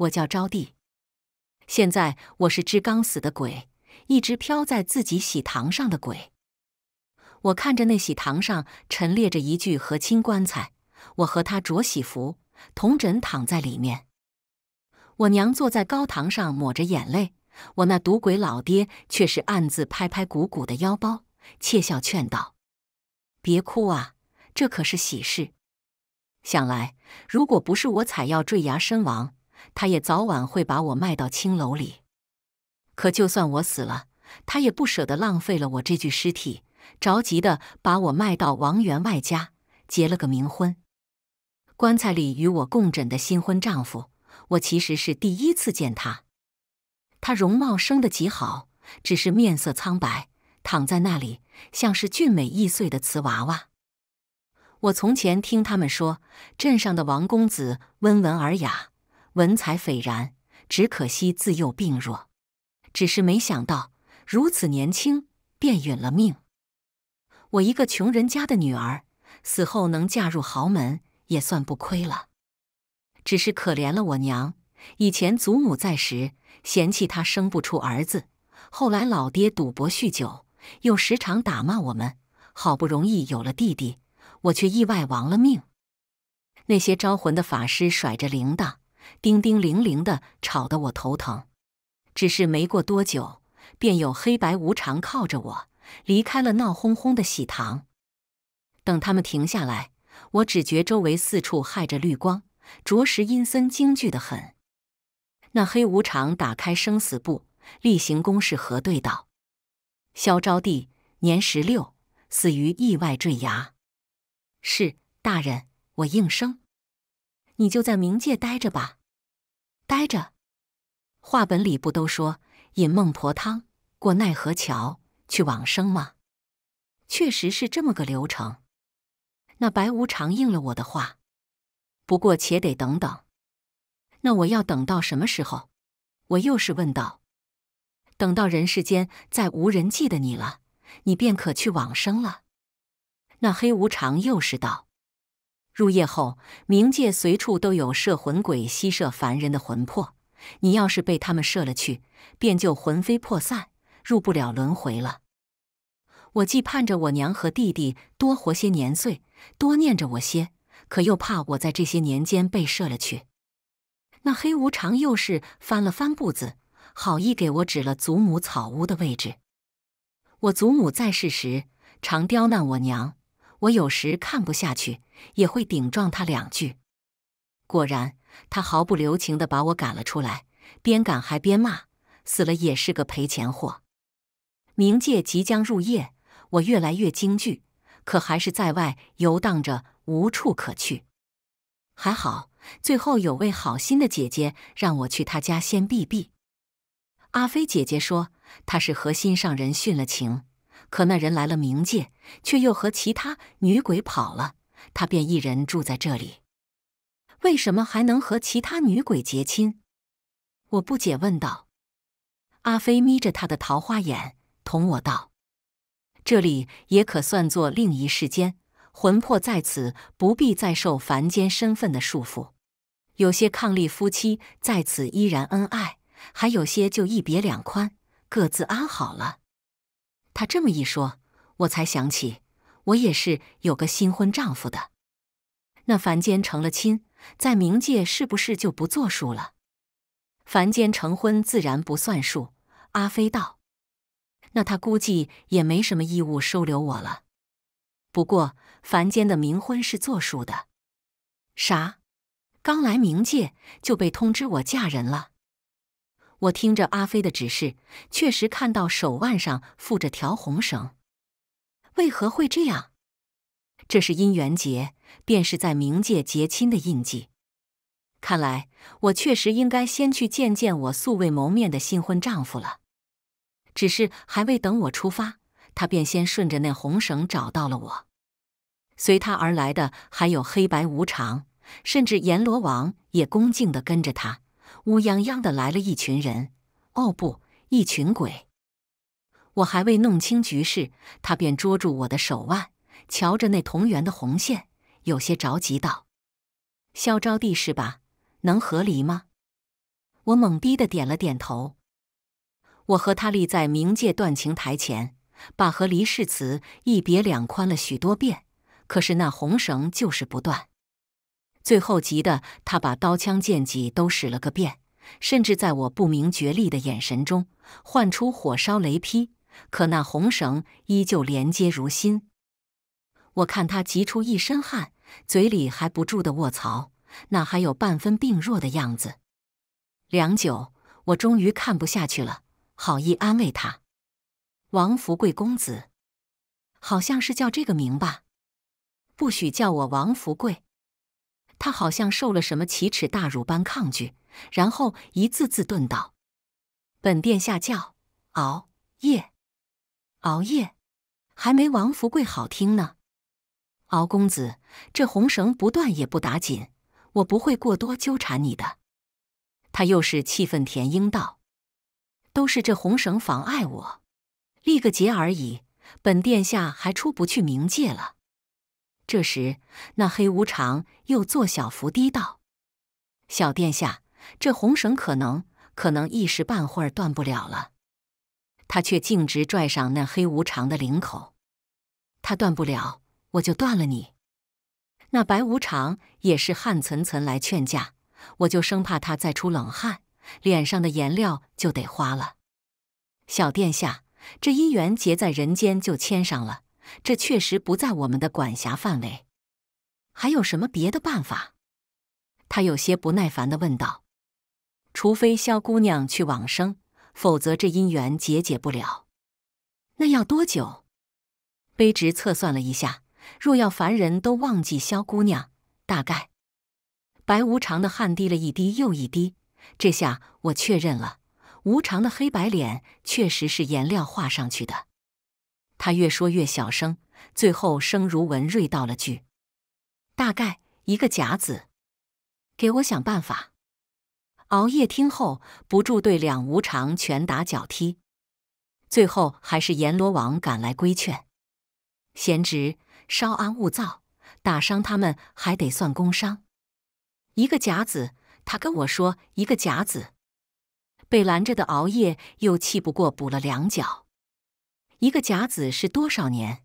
我叫招娣，现在我是只刚死的鬼，一只飘在自己喜堂上的鬼。我看着那喜堂上陈列着一具和亲棺材，我和他着喜服，同枕躺在里面。我娘坐在高堂上抹着眼泪，我那赌鬼老爹却是暗自拍拍鼓鼓的腰包，窃笑劝道：“别哭啊，这可是喜事。”想来，如果不是我采药坠崖身亡。他也早晚会把我卖到青楼里，可就算我死了，他也不舍得浪费了我这具尸体，着急的把我卖到王员外家，结了个冥婚。棺材里与我共枕的新婚丈夫，我其实是第一次见他。他容貌生得极好，只是面色苍白，躺在那里像是俊美易碎的瓷娃娃。我从前听他们说，镇上的王公子温文尔雅。文采斐然，只可惜自幼病弱。只是没想到如此年轻便殒了命。我一个穷人家的女儿，死后能嫁入豪门也算不亏了。只是可怜了我娘，以前祖母在时嫌弃她生不出儿子，后来老爹赌博酗酒，又时常打骂我们。好不容易有了弟弟，我却意外亡了命。那些招魂的法师甩着铃铛。叮叮铃铃的吵得我头疼。只是没过多久，便有黑白无常靠着我离开了闹哄哄的喜堂。等他们停下来，我只觉周围四处害着绿光，着实阴森惊惧的很。那黑无常打开生死簿，例行公事核对道：“萧招娣，年十六，死于意外坠崖。”“是大人，我应声。”“你就在冥界待着吧。”待着，话本里不都说饮孟婆汤，过奈何桥，去往生吗？确实是这么个流程。那白无常应了我的话，不过且得等等。那我要等到什么时候？我又是问道。等到人世间再无人记得你了，你便可去往生了。那黑无常又是道。入夜后，冥界随处都有摄魂鬼吸摄凡人的魂魄。你要是被他们摄了去，便就魂飞魄散，入不了轮回了。我既盼着我娘和弟弟多活些年岁，多念着我些，可又怕我在这些年间被摄了去。那黑无常又是翻了翻步子，好意给我指了祖母草屋的位置。我祖母在世时常刁难我娘。我有时看不下去，也会顶撞他两句。果然，他毫不留情的把我赶了出来，边赶还边骂：“死了也是个赔钱货。”冥界即将入夜，我越来越惊惧，可还是在外游荡着，无处可去。还好，最后有位好心的姐姐让我去她家先避避。阿飞姐姐说，她是和心上人殉了情。可那人来了冥界，却又和其他女鬼跑了，他便一人住在这里。为什么还能和其他女鬼结亲？我不解问道。阿飞眯着他的桃花眼，同我道：“这里也可算作另一世间，魂魄在此不必再受凡间身份的束缚。有些伉俪夫妻在此依然恩爱，还有些就一别两宽，各自安好了。”他这么一说，我才想起，我也是有个新婚丈夫的。那凡间成了亲，在冥界是不是就不作数了？凡间成婚自然不算数。阿飞道：“那他估计也没什么义务收留我了。不过凡间的冥婚是作数的。”啥？刚来冥界就被通知我嫁人了？我听着阿飞的指示，确实看到手腕上附着条红绳。为何会这样？这是姻缘结，便是在冥界结亲的印记。看来我确实应该先去见见我素未谋面的新婚丈夫了。只是还未等我出发，他便先顺着那红绳找到了我。随他而来的还有黑白无常，甚至阎罗王也恭敬地跟着他。乌泱泱的来了一群人，哦不，一群鬼。我还未弄清局势，他便捉住我的手腕，瞧着那同源的红线，有些着急道：“萧招娣是吧？能合离吗？”我懵逼的点了点头。我和他立在冥界断情台前，把和离誓词一别两宽了许多遍，可是那红绳就是不断。最后急得他把刀枪剑戟都使了个遍，甚至在我不明觉厉的眼神中唤出火烧雷劈，可那红绳依旧连接如新。我看他急出一身汗，嘴里还不住的卧槽，哪还有半分病弱的样子？良久，我终于看不下去了，好意安慰他：“王福贵公子，好像是叫这个名吧？不许叫我王福贵。”他好像受了什么奇耻大辱般抗拒，然后一字字顿道：“本殿下叫熬夜，熬夜，还没王福贵好听呢。敖公子，这红绳不断也不打紧，我不会过多纠缠你的。”他又是气愤填膺道：“都是这红绳妨碍我，立个节而已，本殿下还出不去冥界了。”这时，那黑无常又做小伏低道：“小殿下，这红绳可能可能一时半会儿断不了了。”他却径直拽上那黑无常的领口。他断不了，我就断了你。那白无常也是汗涔涔来劝架，我就生怕他再出冷汗，脸上的颜料就得花了。小殿下，这姻缘结在人间就牵上了。这确实不在我们的管辖范围。还有什么别的办法？他有些不耐烦地问道。除非萧姑娘去往生，否则这姻缘解解不了。那要多久？卑职测算了一下，若要凡人都忘记萧姑娘，大概……白无常的汗滴了一滴又一滴。这下我确认了，无常的黑白脸确实是颜料画上去的。他越说越小声，最后声如文蚋，道了句：“大概一个甲子，给我想办法。”熬夜听后不住对两无常拳打脚踢，最后还是阎罗王赶来规劝：“贤侄，稍安勿躁，打伤他们还得算工伤。”一个甲子，他跟我说一个甲子，被拦着的熬夜又气不过，补了两脚。一个甲子是多少年？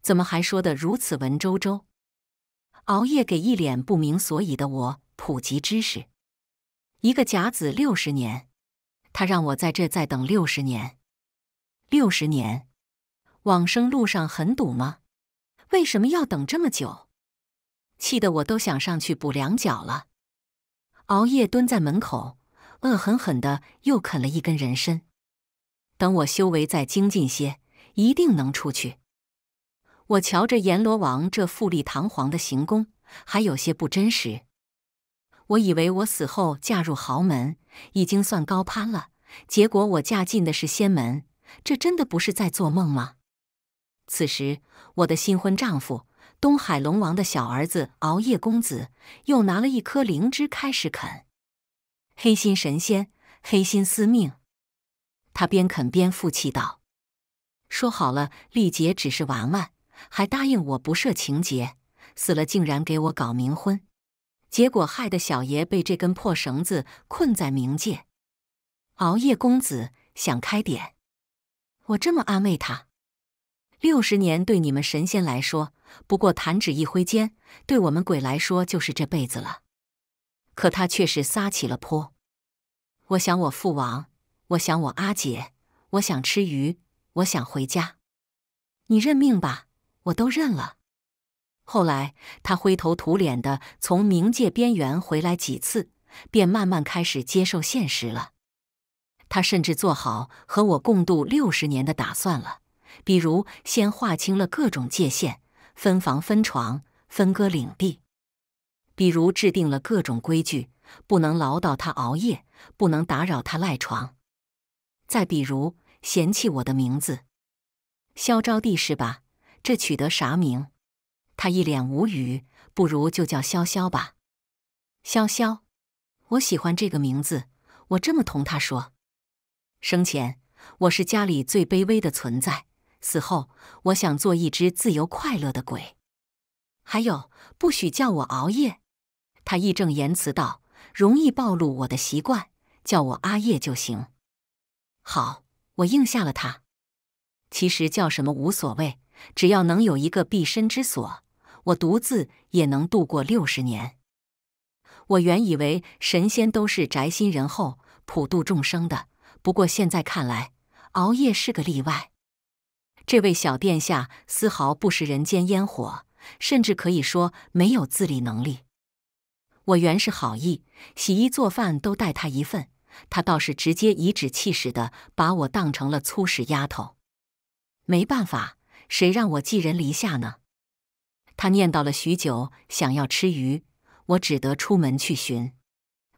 怎么还说的如此文绉绉？熬夜给一脸不明所以的我普及知识。一个甲子六十年，他让我在这再等六十年。六十年，往生路上很堵吗？为什么要等这么久？气得我都想上去补两脚了。熬夜蹲在门口，恶狠狠的又啃了一根人参。等我修为再精进些，一定能出去。我瞧着阎罗王这富丽堂皇的行宫，还有些不真实。我以为我死后嫁入豪门，已经算高攀了。结果我嫁进的是仙门，这真的不是在做梦吗？此时，我的新婚丈夫，东海龙王的小儿子敖夜公子，又拿了一颗灵芝开始啃。黑心神仙，黑心司命。他边啃边负气道：“说好了，丽姐只是玩玩，还答应我不设情节，死了竟然给我搞冥婚，结果害得小爷被这根破绳子困在冥界。熬夜公子，想开点。”我这么安慰他：“六十年对你们神仙来说不过弹指一挥间，对我们鬼来说就是这辈子了。”可他却是撒起了泼：“我想我父王。”我想我阿姐，我想吃鱼，我想回家。你认命吧，我都认了。后来他灰头土脸的从冥界边缘回来几次，便慢慢开始接受现实了。他甚至做好和我共度六十年的打算了，比如先划清了各种界限，分房分床，分割领地；比如制定了各种规矩，不能唠叨他熬夜，不能打扰他赖床。再比如，嫌弃我的名字，萧招娣是吧？这取得啥名？他一脸无语，不如就叫潇潇吧。潇潇，我喜欢这个名字。我这么同他说：生前我是家里最卑微的存在，死后我想做一只自由快乐的鬼。还有，不许叫我熬夜。他义正言辞道：“容易暴露我的习惯，叫我阿夜就行。”好，我应下了他。其实叫什么无所谓，只要能有一个避身之所，我独自也能度过六十年。我原以为神仙都是宅心仁厚、普度众生的，不过现在看来，熬夜是个例外。这位小殿下丝毫不食人间烟火，甚至可以说没有自理能力。我原是好意，洗衣做饭都带他一份。他倒是直接颐指气使的把我当成了粗使丫头，没办法，谁让我寄人篱下呢？他念叨了许久，想要吃鱼，我只得出门去寻。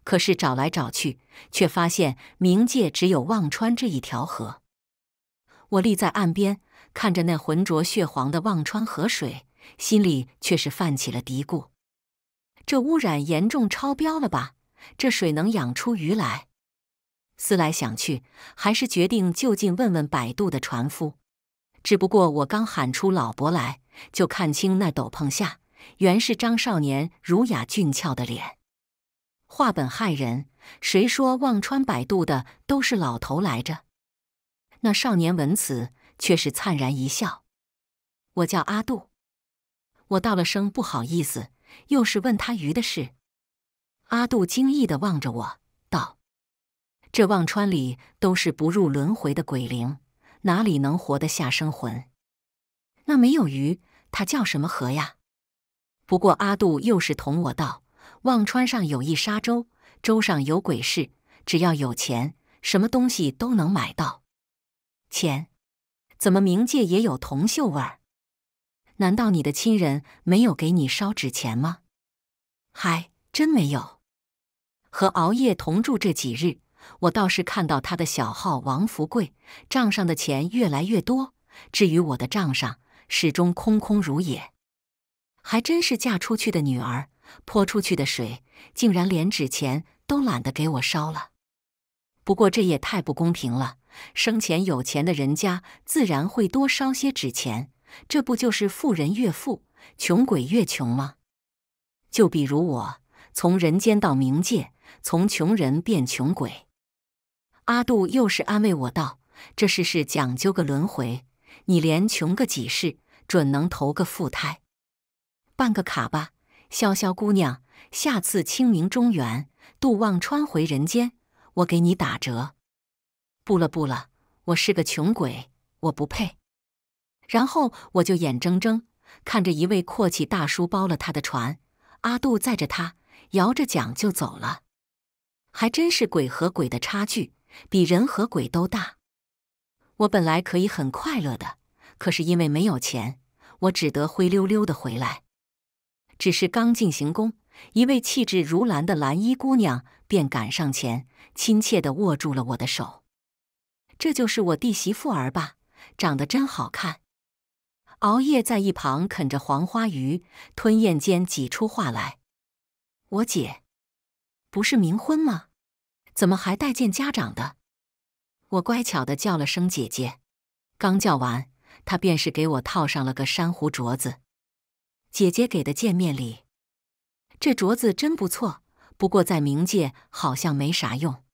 可是找来找去，却发现冥界只有忘川这一条河。我立在岸边，看着那浑浊血黄的忘川河水，心里却是泛起了嘀咕：这污染严重超标了吧？这水能养出鱼来？思来想去，还是决定就近问问摆渡的船夫。只不过我刚喊出“老伯”来，就看清那斗篷下原是张少年儒雅俊俏的脸。话本害人，谁说忘川摆渡的都是老头来着？那少年闻此，却是灿然一笑：“我叫阿杜。”我道了声不好意思，又是问他鱼的事。阿杜惊异的望着我。这忘川里都是不入轮回的鬼灵，哪里能活得下生魂？那没有鱼，它叫什么河呀？不过阿杜又是同我道，忘川上有一沙洲，洲上有鬼市，只要有钱，什么东西都能买到。钱？怎么冥界也有铜锈味儿？难道你的亲人没有给你烧纸钱吗？嗨，真没有。和熬夜同住这几日。我倒是看到他的小号王富贵账上的钱越来越多，至于我的账上始终空空如也。还真是嫁出去的女儿泼出去的水，竟然连纸钱都懒得给我烧了。不过这也太不公平了，生前有钱的人家自然会多烧些纸钱，这不就是富人越富，穷鬼越穷吗？就比如我，从人间到冥界，从穷人变穷鬼。阿杜又是安慰我道：“这世事讲究个轮回，你连穷个几世，准能投个富胎。办个卡吧，潇潇姑娘，下次清明中原渡望川回人间，我给你打折。”不了不了，我是个穷鬼，我不配。然后我就眼睁睁看着一位阔气大叔包了他的船，阿杜载着他摇着桨就走了。还真是鬼和鬼的差距。比人和鬼都大，我本来可以很快乐的，可是因为没有钱，我只得灰溜溜的回来。只是刚进行宫，一位气质如兰的蓝衣姑娘便赶上前，亲切的握住了我的手。这就是我弟媳妇儿吧？长得真好看。熬夜在一旁啃着黄花鱼，吞咽间挤出话来：“我姐不是冥婚吗？”怎么还带见家长的？我乖巧的叫了声姐姐，刚叫完，她便是给我套上了个珊瑚镯子。姐姐给的见面礼，这镯子真不错，不过在冥界好像没啥用。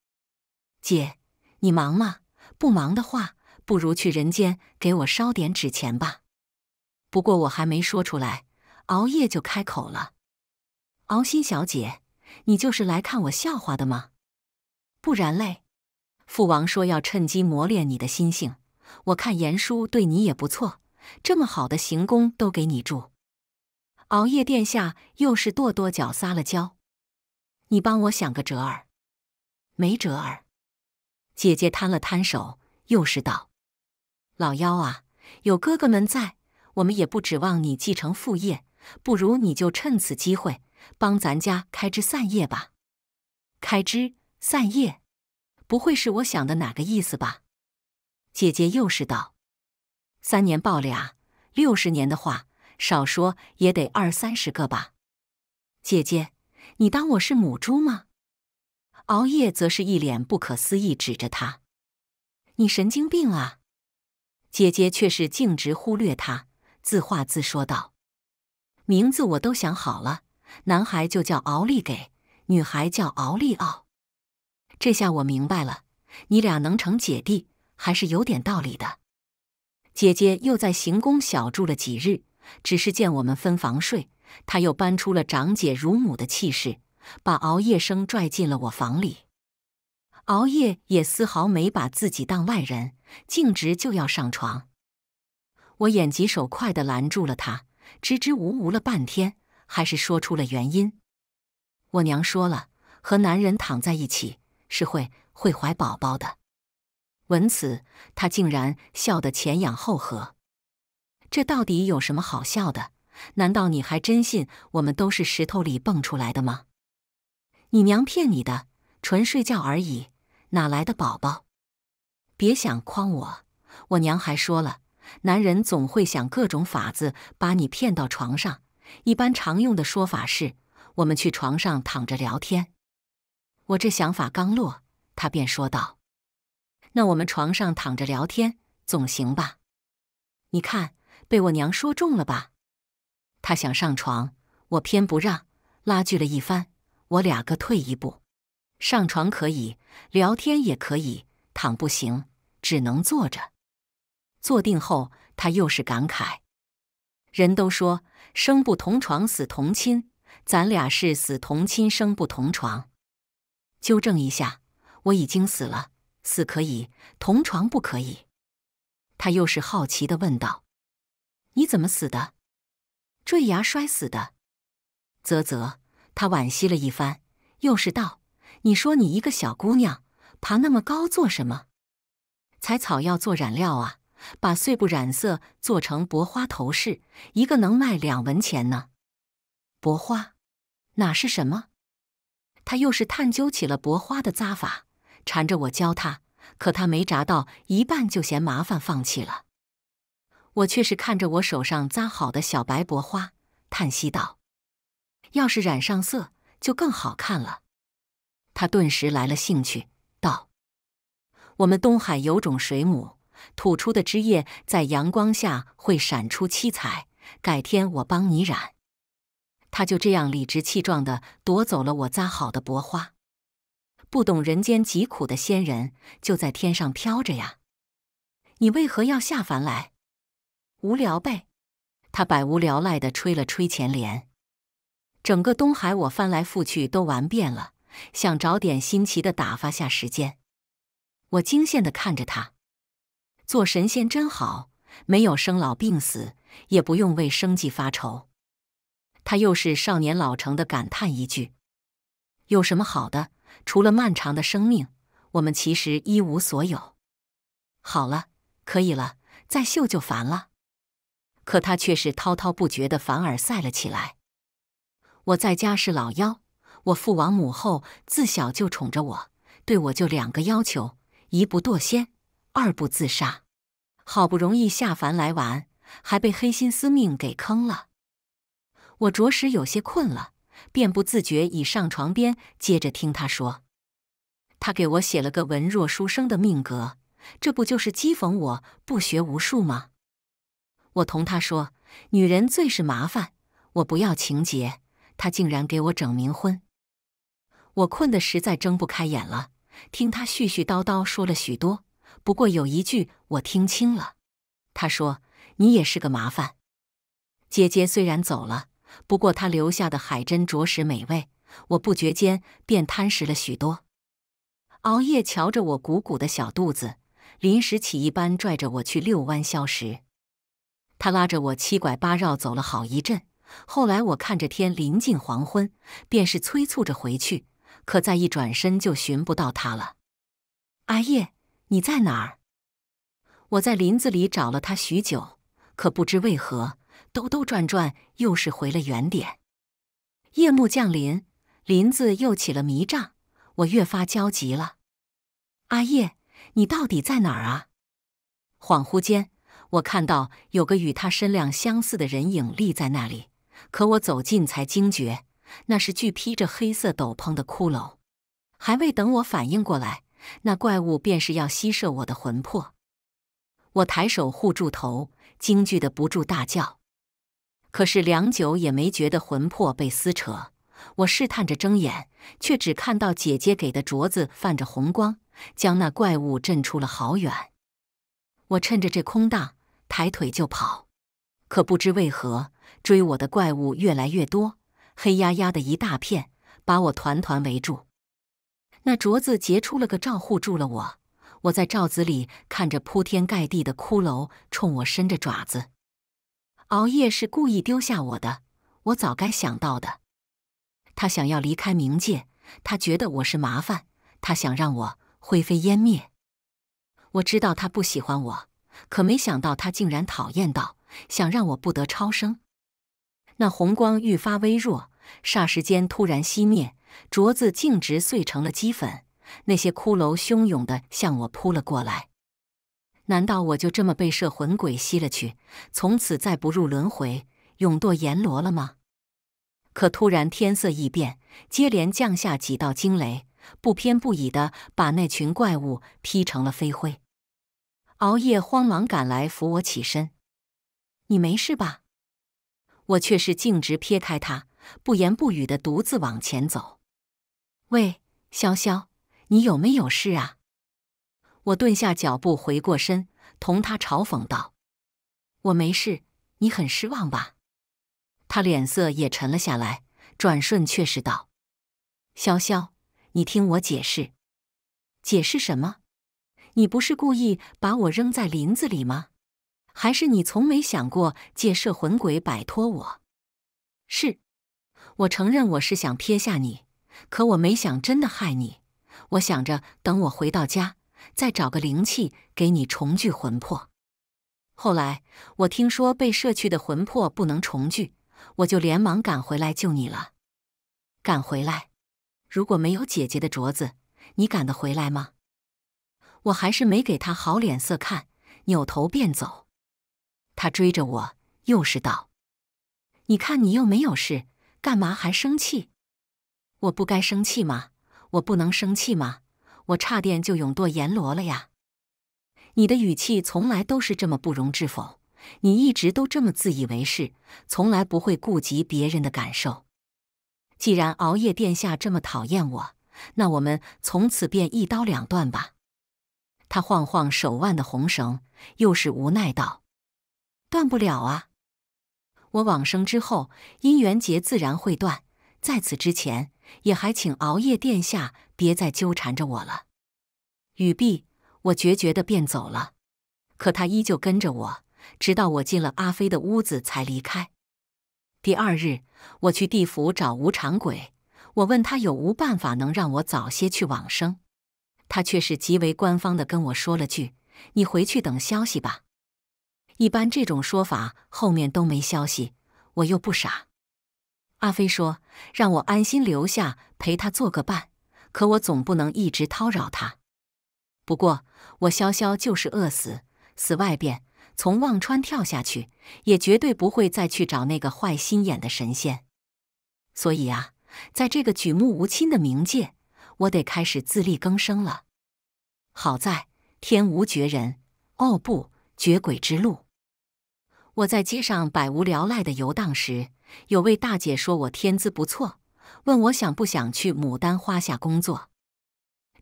姐，你忙吗？不忙的话，不如去人间给我烧点纸钱吧。不过我还没说出来，熬夜就开口了。敖心小姐，你就是来看我笑话的吗？不然嘞，父王说要趁机磨练你的心性。我看颜叔对你也不错，这么好的行宫都给你住。熬夜殿下又是跺跺脚撒了娇，你帮我想个折儿，没折儿。姐姐摊了摊手，又是道：“老幺啊，有哥哥们在，我们也不指望你继承父业，不如你就趁此机会帮咱家开枝散叶吧。开枝。”散叶，不会是我想的哪个意思吧？姐姐又是道：“三年抱俩，六十年的话，少说也得二三十个吧。”姐姐，你当我是母猪吗？熬夜则是一脸不可思议，指着他：“你神经病啊！”姐姐却是径直忽略他，自话自说道：“名字我都想好了，男孩就叫奥利给，女孩叫奥利奥。”这下我明白了，你俩能成姐弟还是有点道理的。姐姐又在行宫小住了几日，只是见我们分房睡，她又搬出了长姐如母的气势，把熬夜生拽进了我房里。熬夜也丝毫没把自己当外人，径直就要上床。我眼疾手快的拦住了他，支支吾吾了半天，还是说出了原因。我娘说了，和男人躺在一起。是会会怀宝宝的。闻此，他竟然笑得前仰后合。这到底有什么好笑的？难道你还真信我们都是石头里蹦出来的吗？你娘骗你的，纯睡觉而已，哪来的宝宝？别想诓我，我娘还说了，男人总会想各种法子把你骗到床上。一般常用的说法是我们去床上躺着聊天。我这想法刚落，他便说道：“那我们床上躺着聊天总行吧？你看被我娘说中了吧？”他想上床，我偏不让，拉锯了一番，我俩各退一步，上床可以，聊天也可以，躺不行，只能坐着。坐定后，他又是感慨：“人都说生不同床，死同亲，咱俩是死同亲，生不同床。”纠正一下，我已经死了。死可以，同床不可以。他又是好奇地问道：“你怎么死的？坠崖摔死的。”啧啧，他惋惜了一番，又是道：“你说你一个小姑娘，爬那么高做什么？采草药做染料啊，把碎布染色做成薄花头饰，一个能卖两文钱呢。薄花哪是什么？”他又是探究起了薄花的扎法，缠着我教他，可他没扎到一半就嫌麻烦放弃了。我却是看着我手上扎好的小白薄花，叹息道：“要是染上色，就更好看了。”他顿时来了兴趣，道：“我们东海有种水母，吐出的汁液在阳光下会闪出七彩，改天我帮你染。”他就这样理直气壮的夺走了我扎好的薄花，不懂人间疾苦的仙人就在天上飘着呀，你为何要下凡来？无聊呗。他百无聊赖的吹了吹前帘，整个东海我翻来覆去都玩遍了，想找点新奇的打发下时间。我惊羡的看着他，做神仙真好，没有生老病死，也不用为生计发愁。他又是少年老成的感叹一句：“有什么好的？除了漫长的生命，我们其实一无所有。”好了，可以了，再秀就烦了。可他却是滔滔不绝的凡尔赛了起来。我在家是老幺，我父王母后自小就宠着我，对我就两个要求：一不堕仙，二不自杀。好不容易下凡来玩，还被黑心司命给坑了。我着实有些困了，便不自觉已上床边，接着听他说。他给我写了个文弱书生的命格，这不就是讥讽我不学无术吗？我同他说：“女人最是麻烦，我不要情节，他竟然给我整冥婚。我困得实在睁不开眼了，听他絮絮叨叨说了许多，不过有一句我听清了，他说：“你也是个麻烦。”姐姐虽然走了。不过他留下的海参着实美味，我不觉间便贪食了许多。熬夜瞧着我鼓鼓的小肚子，临时起意般拽着我去遛弯消食。他拉着我七拐八绕走了好一阵，后来我看着天临近黄昏，便是催促着回去，可再一转身就寻不到他了。阿叶，你在哪儿？我在林子里找了他许久，可不知为何。兜兜转转，又是回了原点。夜幕降临，林子又起了迷障，我越发焦急了。阿叶，你到底在哪儿啊？恍惚间，我看到有个与他身量相似的人影立在那里，可我走近才惊觉，那是具披着黑色斗篷的骷髅。还未等我反应过来，那怪物便是要吸射我的魂魄。我抬手护住头，惊惧的不住大叫。可是，良久也没觉得魂魄被撕扯。我试探着睁眼，却只看到姐姐给的镯子泛着红光，将那怪物震出了好远。我趁着这空档，抬腿就跑。可不知为何，追我的怪物越来越多，黑压压的一大片，把我团团围住。那镯子结出了个罩，护住了我。我在罩子里看着铺天盖地的骷髅冲我伸着爪子。熬夜是故意丢下我的，我早该想到的。他想要离开冥界，他觉得我是麻烦，他想让我灰飞烟灭。我知道他不喜欢我，可没想到他竟然讨厌到想让我不得超生。那红光愈发微弱，霎时间突然熄灭，镯子径直碎成了齑粉，那些骷髅汹涌的向我扑了过来。难道我就这么被摄魂鬼吸了去，从此再不入轮回，永堕阎罗了吗？可突然天色异变，接连降下几道惊雷，不偏不倚的把那群怪物劈成了飞灰。熬夜慌忙赶来扶我起身，你没事吧？我却是径直撇开他，不言不语的独自往前走。喂，潇潇，你有没有事啊？我顿下脚步，回过身，同他嘲讽道：“我没事，你很失望吧？”他脸色也沉了下来，转瞬却是道：“潇潇，你听我解释，解释什么？你不是故意把我扔在林子里吗？还是你从没想过借摄魂鬼摆脱我？”“是，我承认我是想撇下你，可我没想真的害你。我想着等我回到家。”再找个灵器给你重聚魂魄。后来我听说被摄去的魂魄不能重聚，我就连忙赶回来救你了。赶回来？如果没有姐姐的镯子，你赶得回来吗？我还是没给他好脸色看，扭头便走。他追着我，又是道：“你看你又没有事，干嘛还生气？我不该生气吗？我不能生气吗？”我差点就勇堕阎罗了呀！你的语气从来都是这么不容置否，你一直都这么自以为是，从来不会顾及别人的感受。既然熬夜殿下这么讨厌我，那我们从此便一刀两断吧。他晃晃手腕的红绳，又是无奈道：“断不了啊，我往生之后，姻缘结自然会断，在此之前。”也还请熬夜殿下别再纠缠着我了。语毕，我决绝的便走了。可他依旧跟着我，直到我进了阿飞的屋子才离开。第二日，我去地府找无常鬼，我问他有无办法能让我早些去往生，他却是极为官方的跟我说了句：“你回去等消息吧。”一般这种说法后面都没消息，我又不傻。阿飞说：“让我安心留下陪他做个伴，可我总不能一直叨扰他。不过我潇潇就是饿死死外边，从忘川跳下去，也绝对不会再去找那个坏心眼的神仙。所以啊，在这个举目无亲的冥界，我得开始自力更生了。好在天无绝人，哦不，绝鬼之路。我在街上百无聊赖的游荡时。”有位大姐说我天资不错，问我想不想去牡丹花下工作。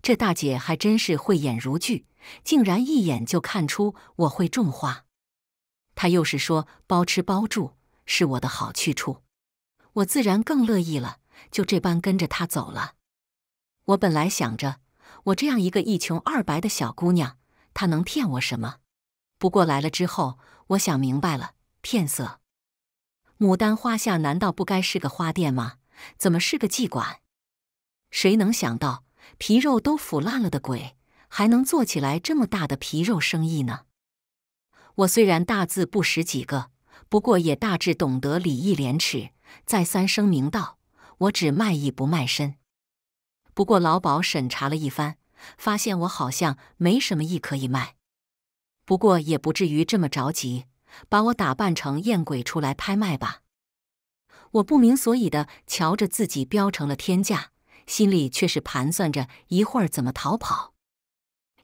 这大姐还真是慧眼如炬，竟然一眼就看出我会种花。她又是说包吃包住，是我的好去处。我自然更乐意了，就这般跟着她走了。我本来想着，我这样一个一穷二白的小姑娘，她能骗我什么？不过来了之后，我想明白了，骗色。牡丹花下难道不该是个花店吗？怎么是个妓馆？谁能想到皮肉都腐烂了的鬼，还能做起来这么大的皮肉生意呢？我虽然大字不识几个，不过也大致懂得礼义廉耻，再三声明道：我只卖艺不卖身。不过老鸨审查了一番，发现我好像没什么艺可以卖，不过也不至于这么着急。把我打扮成艳鬼出来拍卖吧！我不明所以的瞧着自己标成了天价，心里却是盘算着一会儿怎么逃跑。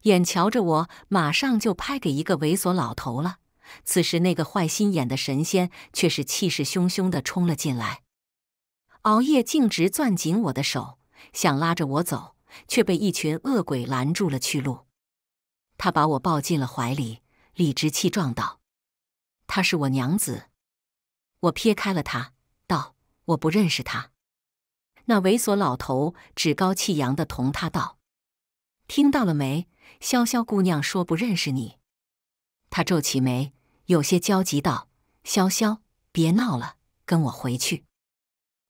眼瞧着我马上就拍给一个猥琐老头了，此时那个坏心眼的神仙却是气势汹汹的冲了进来。熬夜径直攥紧我的手，想拉着我走，却被一群恶鬼拦住了去路。他把我抱进了怀里，理直气壮道。她是我娘子，我撇开了他，道：“我不认识他。”那猥琐老头趾高气扬的同他道：“听到了没？潇潇姑娘说不认识你。”他皱起眉，有些焦急道：“潇潇，别闹了，跟我回去。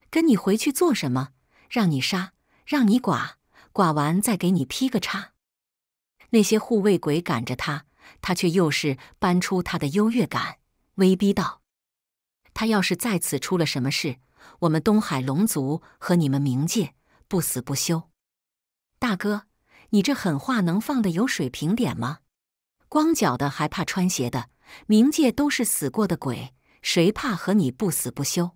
跟你回去做什么？让你杀，让你剐，剐完再给你劈个叉。”那些护卫鬼赶着他，他却又是搬出他的优越感。威逼道：“他要是再次出了什么事，我们东海龙族和你们冥界不死不休。”大哥，你这狠话能放的有水平点吗？光脚的还怕穿鞋的？冥界都是死过的鬼，谁怕和你不死不休？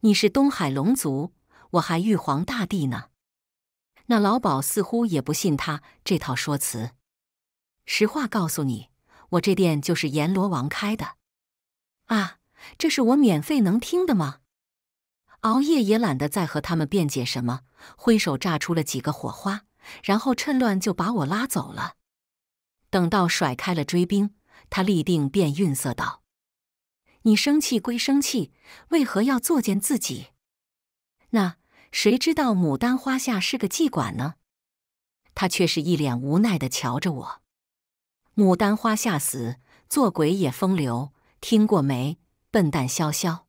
你是东海龙族，我还玉皇大帝呢。那老鸨似乎也不信他这套说辞。实话告诉你，我这店就是阎罗王开的。啊，这是我免费能听的吗？熬夜也懒得再和他们辩解什么，挥手炸出了几个火花，然后趁乱就把我拉走了。等到甩开了追兵，他立定便愠色道：“你生气归生气，为何要作践自己？那谁知道牡丹花下是个妓馆呢？”他却是一脸无奈的瞧着我：“牡丹花下死，做鬼也风流。”听过没，笨蛋潇潇？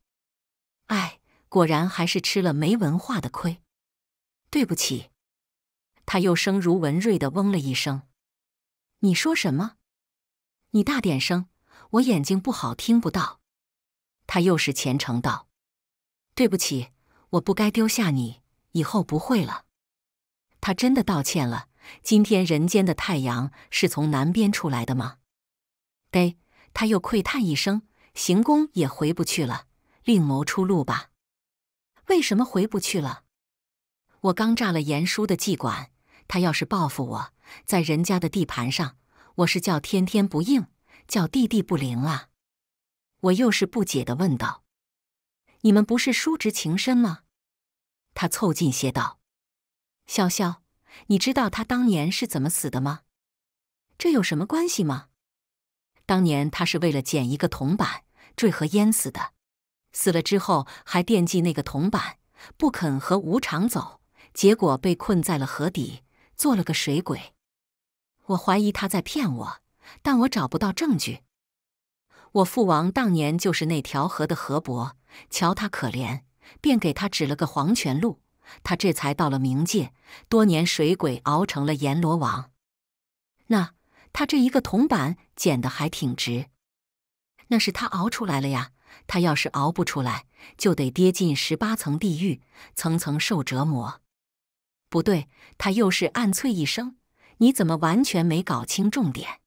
哎，果然还是吃了没文化的亏。对不起，他又声如文瑞的嗡了一声。你说什么？你大点声，我眼睛不好，听不到。他又是虔诚道：“对不起，我不该丢下你，以后不会了。”他真的道歉了。今天人间的太阳是从南边出来的吗？得，他又喟叹一声。行宫也回不去了，另谋出路吧。为什么回不去了？我刚炸了严叔的妓馆，他要是报复我，在人家的地盘上，我是叫天天不应，叫地地不灵啊。我又是不解的问道：“你们不是叔侄情深吗？”他凑近些道：“潇潇，你知道他当年是怎么死的吗？这有什么关系吗？当年他是为了捡一个铜板。”坠河淹死的，死了之后还惦记那个铜板，不肯和无常走，结果被困在了河底，做了个水鬼。我怀疑他在骗我，但我找不到证据。我父王当年就是那条河的河伯，瞧他可怜，便给他指了个黄泉路，他这才到了冥界，多年水鬼熬成了阎罗王。那他这一个铜板捡的还挺值。那是他熬出来了呀！他要是熬不出来，就得跌进十八层地狱，层层受折磨。不对，他又是暗啐一声：“你怎么完全没搞清重点？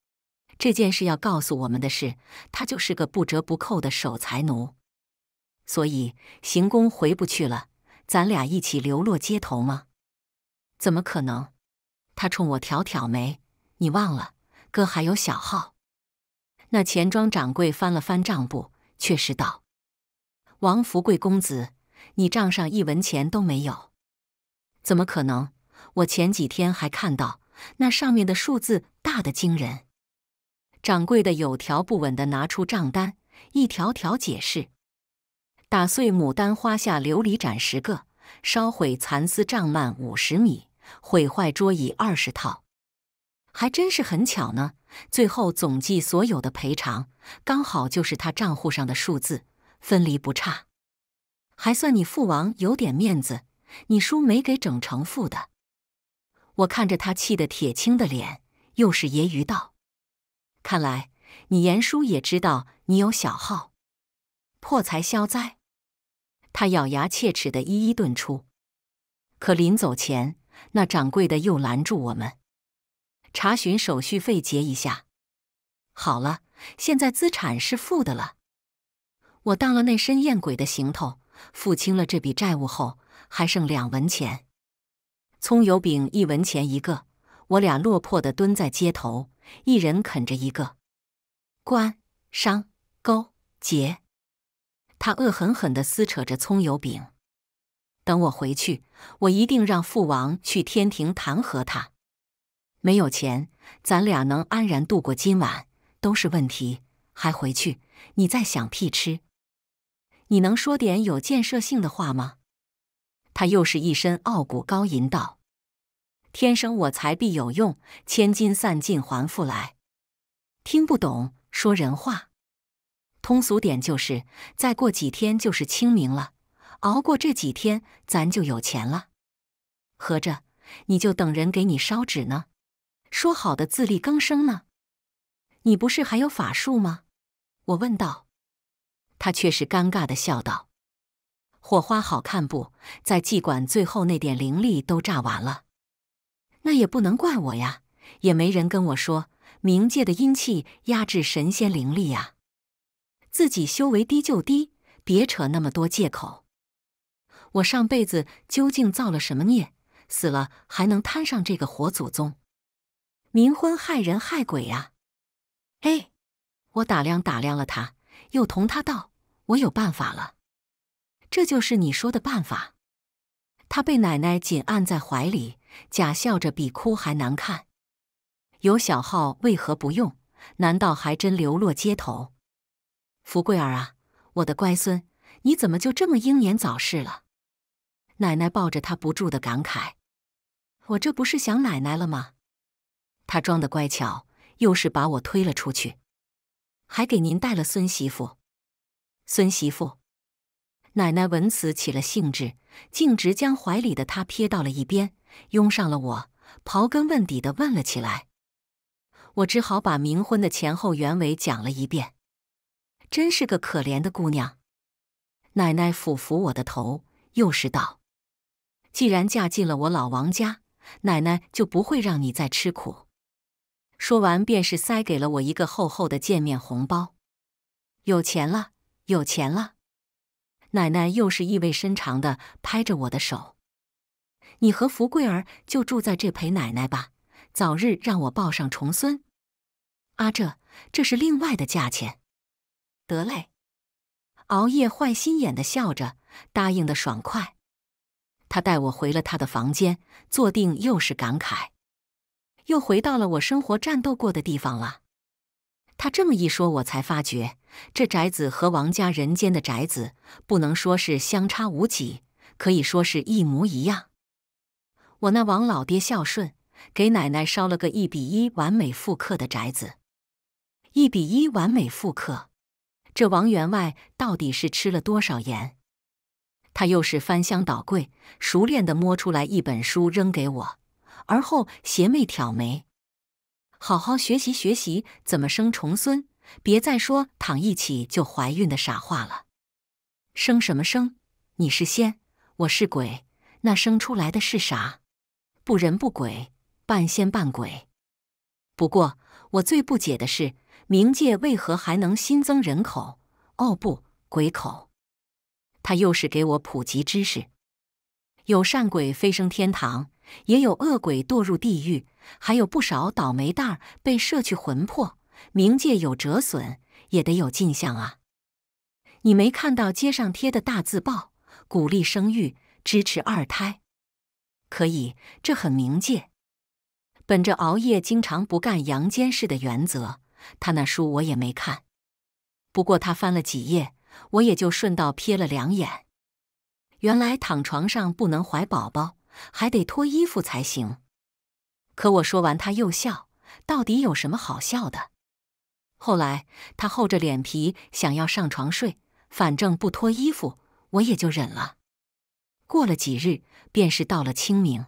这件事要告诉我们的是，他就是个不折不扣的守财奴。所以，行宫回不去了，咱俩一起流落街头吗？怎么可能？”他冲我挑挑眉：“你忘了，哥还有小号。”那钱庄掌柜翻了翻账簿，却是道：“王福贵公子，你账上一文钱都没有，怎么可能？我前几天还看到那上面的数字大的惊人。”掌柜的有条不紊的拿出账单，一条条解释：“打碎牡丹花下琉璃盏十个，烧毁蚕丝帐幔五十米，毁坏桌椅二十套。”还真是很巧呢！最后总计所有的赔偿刚好就是他账户上的数字，分离不差，还算你父王有点面子，你叔没给整成负的。我看着他气得铁青的脸，又是揶揄道：“看来你严叔也知道你有小号，破财消灾。”他咬牙切齿的一一顿出，可临走前，那掌柜的又拦住我们。查询手续费结一下。好了，现在资产是负的了。我当了那身艳鬼的行头，付清了这笔债务后，还剩两文钱。葱油饼一文钱一个，我俩落魄的蹲在街头，一人啃着一个。官商勾结，他恶狠狠地撕扯着葱油饼。等我回去，我一定让父王去天庭弹劾他。没有钱，咱俩能安然度过今晚都是问题，还回去？你在想屁吃？你能说点有建设性的话吗？他又是一身傲骨高吟道：“天生我材必有用，千金散尽还复来。”听不懂，说人话，通俗点就是：再过几天就是清明了，熬过这几天，咱就有钱了。合着你就等人给你烧纸呢？说好的自力更生呢？你不是还有法术吗？我问道。他却是尴尬的笑道：“火花好看不？在祭馆最后那点灵力都炸完了，那也不能怪我呀。也没人跟我说冥界的阴气压制神仙灵力呀。自己修为低就低，别扯那么多借口。我上辈子究竟造了什么孽？死了还能摊上这个活祖宗？”冥婚害人害鬼呀！哎，我打量打量了他，又同他道：“我有办法了，这就是你说的办法。”他被奶奶紧按在怀里，假笑着比哭还难看。有小号为何不用？难道还真流落街头？福贵儿啊，我的乖孙，你怎么就这么英年早逝了？奶奶抱着他不住的感慨：“我这不是想奶奶了吗？”他装的乖巧，又是把我推了出去，还给您带了孙媳妇。孙媳妇，奶奶闻此起了兴致，径直将怀里的她撇到了一边，拥上了我，刨根问底的问了起来。我只好把冥婚的前后原委讲了一遍。真是个可怜的姑娘。奶奶抚抚我的头，又是道：“既然嫁进了我老王家，奶奶就不会让你再吃苦。”说完，便是塞给了我一个厚厚的见面红包。有钱了，有钱了！奶奶又是意味深长的拍着我的手：“你和福贵儿就住在这陪奶奶吧，早日让我抱上重孙。”阿这，这是另外的价钱。得嘞！熬夜坏心眼的笑着答应的爽快。他带我回了他的房间，坐定又是感慨。又回到了我生活战斗过的地方了。他这么一说，我才发觉这宅子和王家人间的宅子不能说是相差无几，可以说是一模一样。我那王老爹孝顺，给奶奶烧了个一比一完美复刻的宅子。一比一完美复刻，这王员外到底是吃了多少盐？他又是翻箱倒柜，熟练地摸出来一本书扔给我。而后，邪魅挑眉：“好好学习学习，怎么生重孙？别再说躺一起就怀孕的傻话了。生什么生？你是仙，我是鬼，那生出来的是啥？不人不鬼，半仙半鬼。不过，我最不解的是，冥界为何还能新增人口？哦，不，鬼口。他又是给我普及知识：有善鬼飞升天堂。”也有恶鬼堕入地狱，还有不少倒霉蛋儿被摄去魂魄。冥界有折损，也得有进项啊！你没看到街上贴的大字报，鼓励生育，支持二胎？可以，这很冥界。本着熬夜经常不干阳间事的原则，他那书我也没看。不过他翻了几页，我也就顺道瞥了两眼。原来躺床上不能怀宝宝。还得脱衣服才行。可我说完，他又笑，到底有什么好笑的？后来他厚着脸皮想要上床睡，反正不脱衣服，我也就忍了。过了几日，便是到了清明。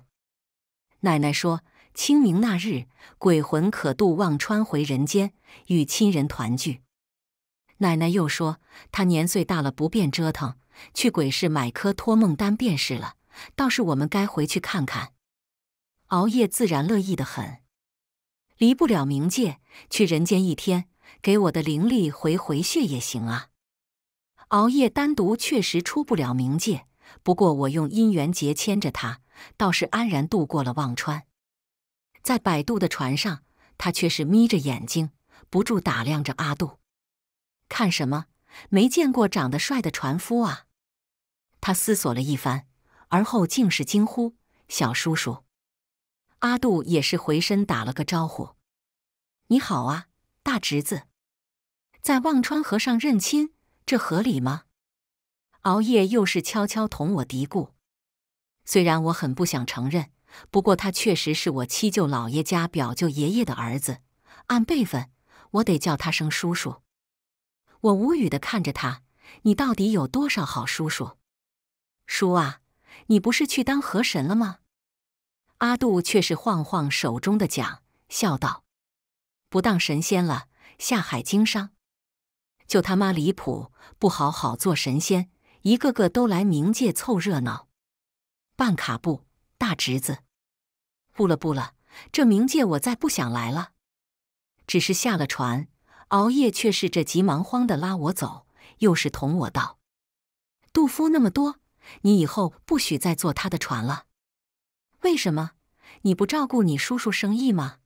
奶奶说，清明那日，鬼魂可渡忘川回人间，与亲人团聚。奶奶又说，她年岁大了，不便折腾，去鬼市买颗托梦丹便是了。倒是我们该回去看看，熬夜自然乐意的很，离不了冥界，去人间一天，给我的灵力回回血也行啊。熬夜单独确实出不了冥界，不过我用姻缘结牵着他，倒是安然度过了忘川。在摆渡的船上，他却是眯着眼睛不住打量着阿杜，看什么？没见过长得帅的船夫啊。他思索了一番。而后竟是惊呼：“小叔叔！”阿杜也是回身打了个招呼：“你好啊，大侄子！”在忘川河上认亲，这合理吗？熬夜又是悄悄同我嘀咕：“虽然我很不想承认，不过他确实是我七舅姥爷家表舅爷爷的儿子，按辈分，我得叫他声叔叔。”我无语地看着他：“你到底有多少好叔叔？叔啊！”你不是去当河神了吗？阿杜却是晃晃手中的桨，笑道：“不当神仙了，下海经商，就他妈离谱！不好好做神仙，一个个都来冥界凑热闹，办卡不？大侄子，不了不了，这冥界我再不想来了。只是下了船，熬夜却是这急忙慌的拉我走，又是同我道：杜夫那么多。”你以后不许再坐他的船了。为什么？你不照顾你叔叔生意吗？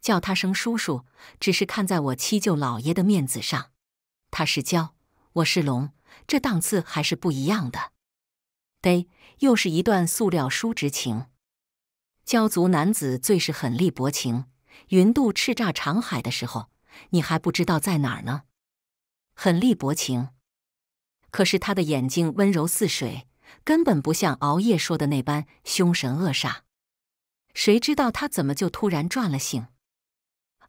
叫他声叔叔，只是看在我七舅老爷的面子上。他是蛟，我是龙，这档次还是不一样的。得，又是一段塑料叔侄情。蛟族男子最是狠戾薄情。云渡叱咤长海的时候，你还不知道在哪儿呢。狠戾薄情。可是他的眼睛温柔似水，根本不像熬夜说的那般凶神恶煞。谁知道他怎么就突然转了性？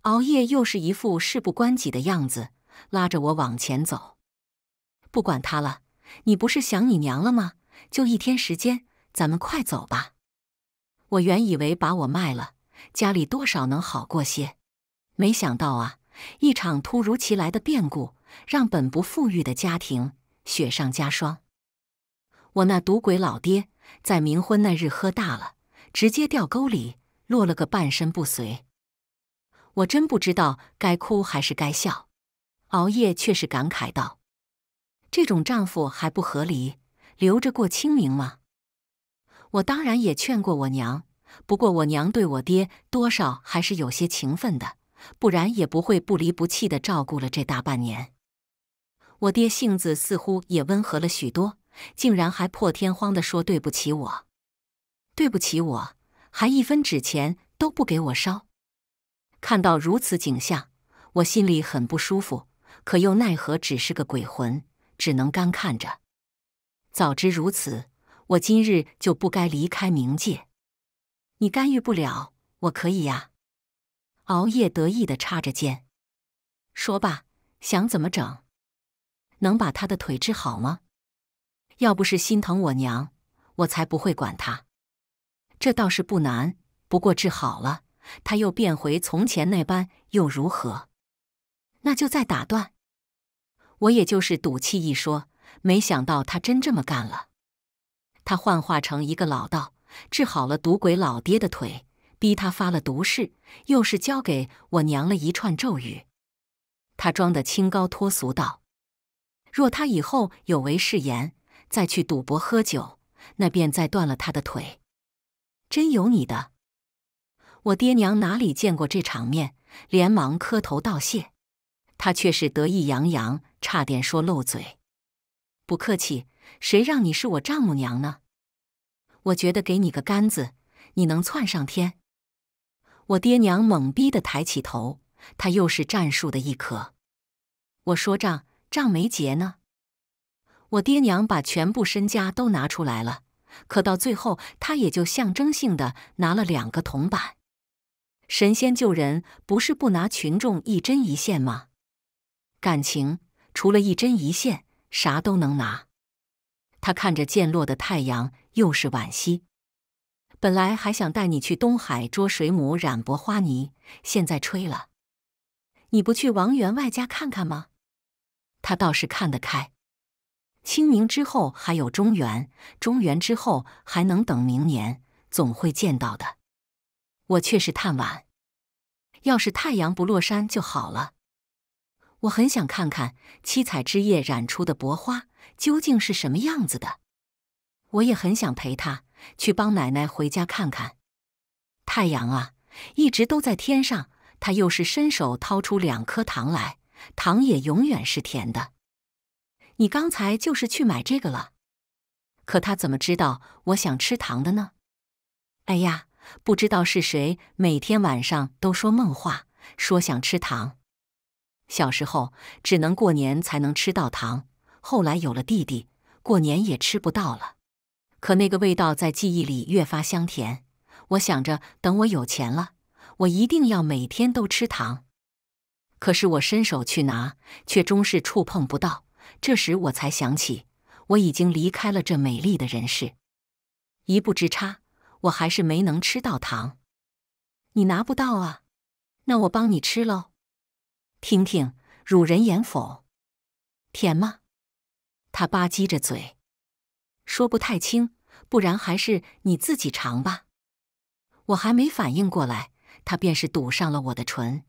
熬夜又是一副事不关己的样子，拉着我往前走。不管他了，你不是想你娘了吗？就一天时间，咱们快走吧。我原以为把我卖了，家里多少能好过些，没想到啊，一场突如其来的变故，让本不富裕的家庭。雪上加霜，我那赌鬼老爹在冥婚那日喝大了，直接掉沟里，落了个半身不遂。我真不知道该哭还是该笑。熬夜却是感慨道：“这种丈夫还不合理，留着过清明吗？”我当然也劝过我娘，不过我娘对我爹多少还是有些情分的，不然也不会不离不弃的照顾了这大半年。我爹性子似乎也温和了许多，竟然还破天荒地说：“对不起我，对不起我，还一分纸钱都不给我烧。”看到如此景象，我心里很不舒服，可又奈何，只是个鬼魂，只能干看着。早知如此，我今日就不该离开冥界。你干预不了，我可以呀！熬夜得意地插着肩，说罢，想怎么整？能把他的腿治好吗？要不是心疼我娘，我才不会管他。这倒是不难，不过治好了，他又变回从前那般，又如何？那就再打断。我也就是赌气一说，没想到他真这么干了。他幻化成一个老道，治好了赌鬼老爹的腿，逼他发了毒誓，又是教给我娘了一串咒语。他装的清高脱俗道。若他以后有违誓言，再去赌博喝酒，那便再断了他的腿。真有你的！我爹娘哪里见过这场面，连忙磕头道谢。他却是得意洋洋，差点说漏嘴。不客气，谁让你是我丈母娘呢？我觉得给你个杆子，你能窜上天。我爹娘懵逼的抬起头，他又是战术的一颗。我说账。账没结呢，我爹娘把全部身家都拿出来了，可到最后他也就象征性的拿了两个铜板。神仙救人不是不拿群众一针一线吗？感情除了一针一线，啥都能拿。他看着渐落的太阳，又是惋惜。本来还想带你去东海捉水母染帛花泥，现在吹了。你不去王员外家看看吗？他倒是看得开，清明之后还有中原，中原之后还能等明年，总会见到的。我却是叹惋，要是太阳不落山就好了。我很想看看七彩之夜染出的薄花究竟是什么样子的。我也很想陪他去帮奶奶回家看看。太阳啊，一直都在天上。他又是伸手掏出两颗糖来。糖也永远是甜的。你刚才就是去买这个了。可他怎么知道我想吃糖的呢？哎呀，不知道是谁每天晚上都说梦话，说想吃糖。小时候只能过年才能吃到糖，后来有了弟弟，过年也吃不到了。可那个味道在记忆里越发香甜。我想着，等我有钱了，我一定要每天都吃糖。可是我伸手去拿，却终是触碰不到。这时我才想起，我已经离开了这美丽的人世。一步之差，我还是没能吃到糖。你拿不到啊？那我帮你吃喽。听听，汝人言否？甜吗？他吧唧着嘴，说不太清。不然还是你自己尝吧。我还没反应过来，他便是堵上了我的唇。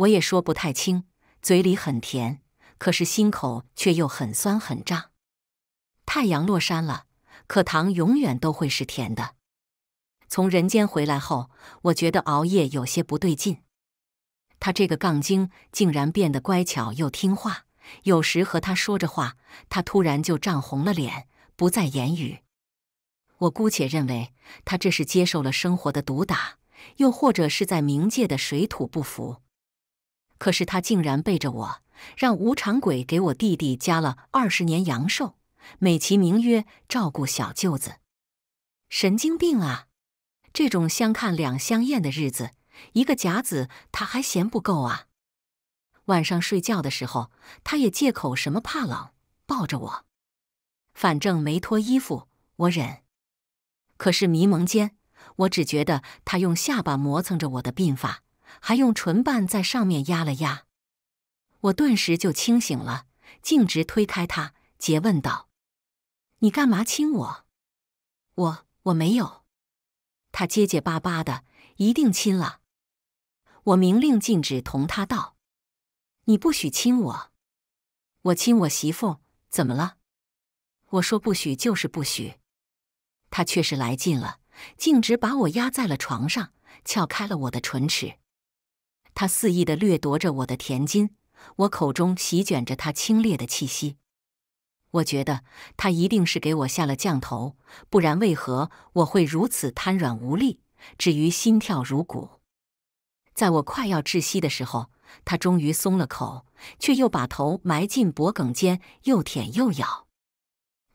我也说不太清，嘴里很甜，可是心口却又很酸很胀。太阳落山了，可糖永远都会是甜的。从人间回来后，我觉得熬夜有些不对劲。他这个杠精竟然变得乖巧又听话，有时和他说着话，他突然就涨红了脸，不再言语。我姑且认为他这是接受了生活的毒打，又或者是在冥界的水土不服。可是他竟然背着我，让无常鬼给我弟弟加了二十年阳寿，美其名曰照顾小舅子，神经病啊！这种相看两相厌的日子，一个甲子他还嫌不够啊！晚上睡觉的时候，他也借口什么怕冷，抱着我，反正没脱衣服，我忍。可是迷蒙间，我只觉得他用下巴磨蹭着我的鬓发。还用唇瓣在上面压了压，我顿时就清醒了，径直推开他，诘问道：“你干嘛亲我？”“我我没有。”他结结巴巴的，“一定亲了。”我明令禁止，同他道：“你不许亲我。”“我亲我媳妇，怎么了？”我说：“不许就是不许。”他却是来劲了，径直把我压在了床上，撬开了我的唇齿。他肆意的掠夺着我的甜巾，我口中席卷着他清冽的气息。我觉得他一定是给我下了降头，不然为何我会如此瘫软无力？至于心跳如鼓，在我快要窒息的时候，他终于松了口，却又把头埋进脖颈间，又舔又咬。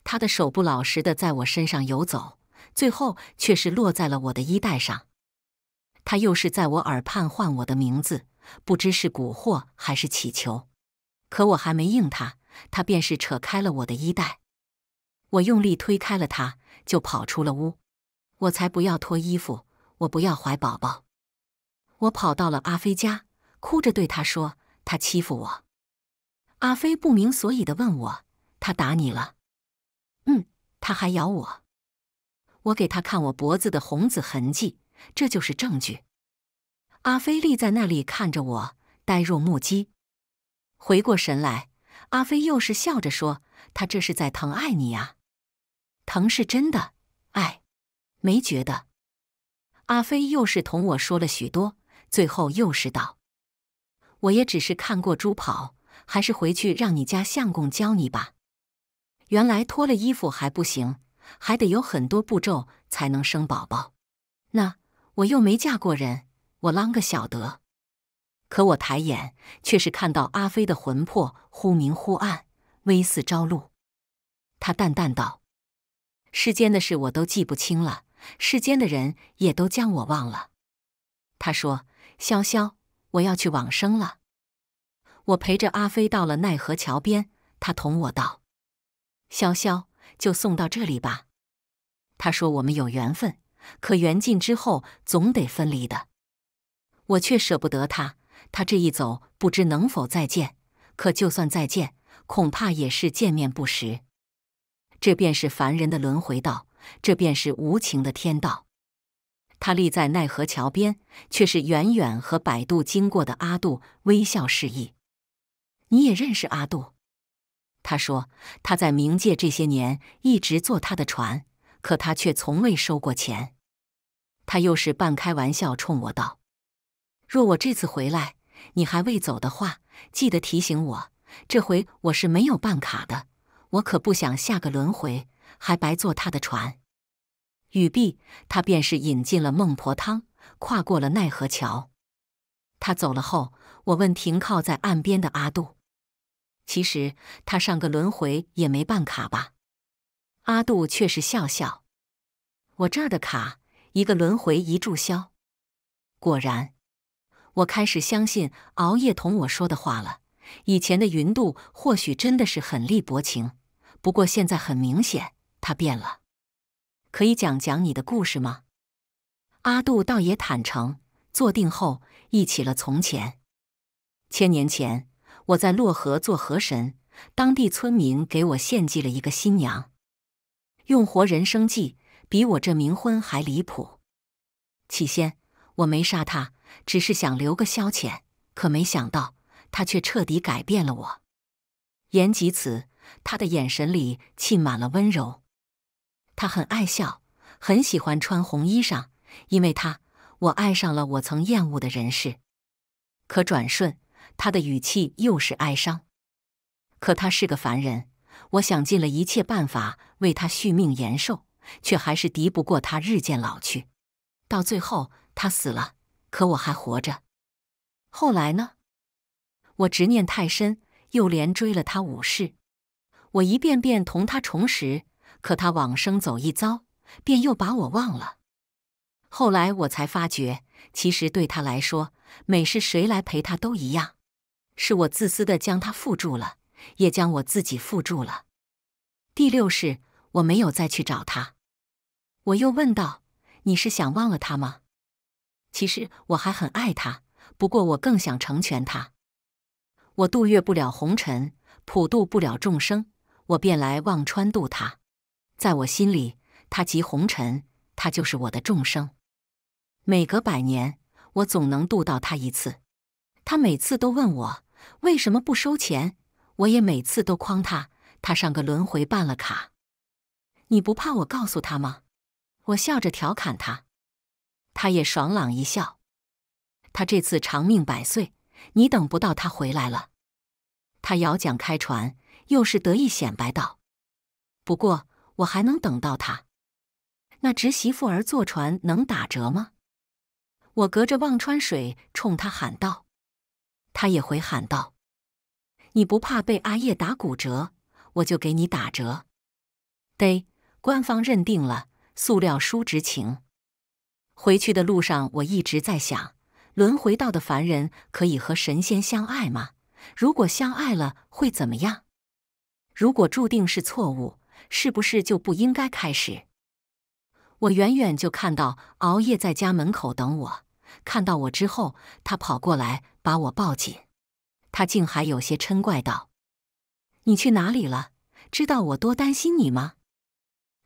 他的手不老实的在我身上游走，最后却是落在了我的衣带上。他又是在我耳畔唤我的名字，不知是蛊惑还是乞求。可我还没应他，他便是扯开了我的衣带。我用力推开了他，就跑出了屋。我才不要脱衣服，我不要怀宝宝。我跑到了阿飞家，哭着对他说：“他欺负我。”阿飞不明所以地问我：“他打你了？”“嗯，他还咬我。”我给他看我脖子的红紫痕迹。这就是证据。阿飞立在那里看着我，呆若木鸡。回过神来，阿飞又是笑着说：“他这是在疼爱你呀，疼是真的，爱没觉得。”阿飞又是同我说了许多，最后又是道：“我也只是看过猪跑，还是回去让你家相公教你吧。”原来脱了衣服还不行，还得有很多步骤才能生宝宝。那。我又没嫁过人，我啷个晓得？可我抬眼，却是看到阿飞的魂魄忽明忽暗，微似朝露。他淡淡道：“世间的事我都记不清了，世间的人也都将我忘了。”他说：“潇潇，我要去往生了。”我陪着阿飞到了奈何桥边，他同我道：“潇潇，就送到这里吧。”他说：“我们有缘分。”可缘尽之后，总得分离的。我却舍不得他，他这一走，不知能否再见。可就算再见，恐怕也是见面不识。这便是凡人的轮回道，这便是无情的天道。他立在奈何桥边，却是远远和摆渡经过的阿杜微笑示意。你也认识阿杜？”他说他在冥界这些年，一直坐他的船。可他却从未收过钱，他又是半开玩笑冲我道：“若我这次回来，你还未走的话，记得提醒我。这回我是没有办卡的，我可不想下个轮回还白坐他的船。”语毕，他便是引进了孟婆汤，跨过了奈何桥。他走了后，我问停靠在岸边的阿杜：“其实他上个轮回也没办卡吧？”阿杜却是笑笑：“我这儿的卡，一个轮回一注销。”果然，我开始相信熬夜同我说的话了。以前的云渡或许真的是狠厉薄情，不过现在很明显，他变了。可以讲讲你的故事吗？阿杜倒也坦诚，坐定后忆起了从前。千年前，我在洛河做河神，当地村民给我献祭了一个新娘。用活人生计，比我这冥婚还离谱。起先我没杀他，只是想留个消遣，可没想到他却彻底改变了我。言及此，他的眼神里浸满了温柔。他很爱笑，很喜欢穿红衣裳，因为他，我爱上了我曾厌恶的人世。可转瞬，他的语气又是哀伤。可他是个凡人。我想尽了一切办法为他续命延寿，却还是敌不过他日渐老去。到最后，他死了，可我还活着。后来呢？我执念太深，又连追了他五世。我一遍遍同他重拾，可他往生走一遭，便又把我忘了。后来我才发觉，其实对他来说，每世谁来陪他都一样，是我自私的将他缚住了。也将我自己缚住了。第六是，我没有再去找他。我又问道：“你是想忘了他吗？”其实我还很爱他，不过我更想成全他。我度越不了红尘，普渡不了众生，我便来忘川渡他。在我心里，他即红尘，他就是我的众生。每隔百年，我总能渡到他一次。他每次都问我为什么不收钱。我也每次都诓他，他上个轮回办了卡，你不怕我告诉他吗？我笑着调侃他，他也爽朗一笑。他这次长命百岁，你等不到他回来了。他摇桨开船，又是得意显摆道：“不过我还能等到他。”那侄媳妇儿坐船能打折吗？我隔着忘川水冲他喊道，他也回喊道。你不怕被阿叶打骨折？我就给你打折。得，官方认定了塑料叔知情。回去的路上，我一直在想：轮回道的凡人可以和神仙相爱吗？如果相爱了，会怎么样？如果注定是错误，是不是就不应该开始？我远远就看到熬夜在家门口等我，看到我之后，他跑过来把我抱紧。他竟还有些嗔怪道：“你去哪里了？知道我多担心你吗？”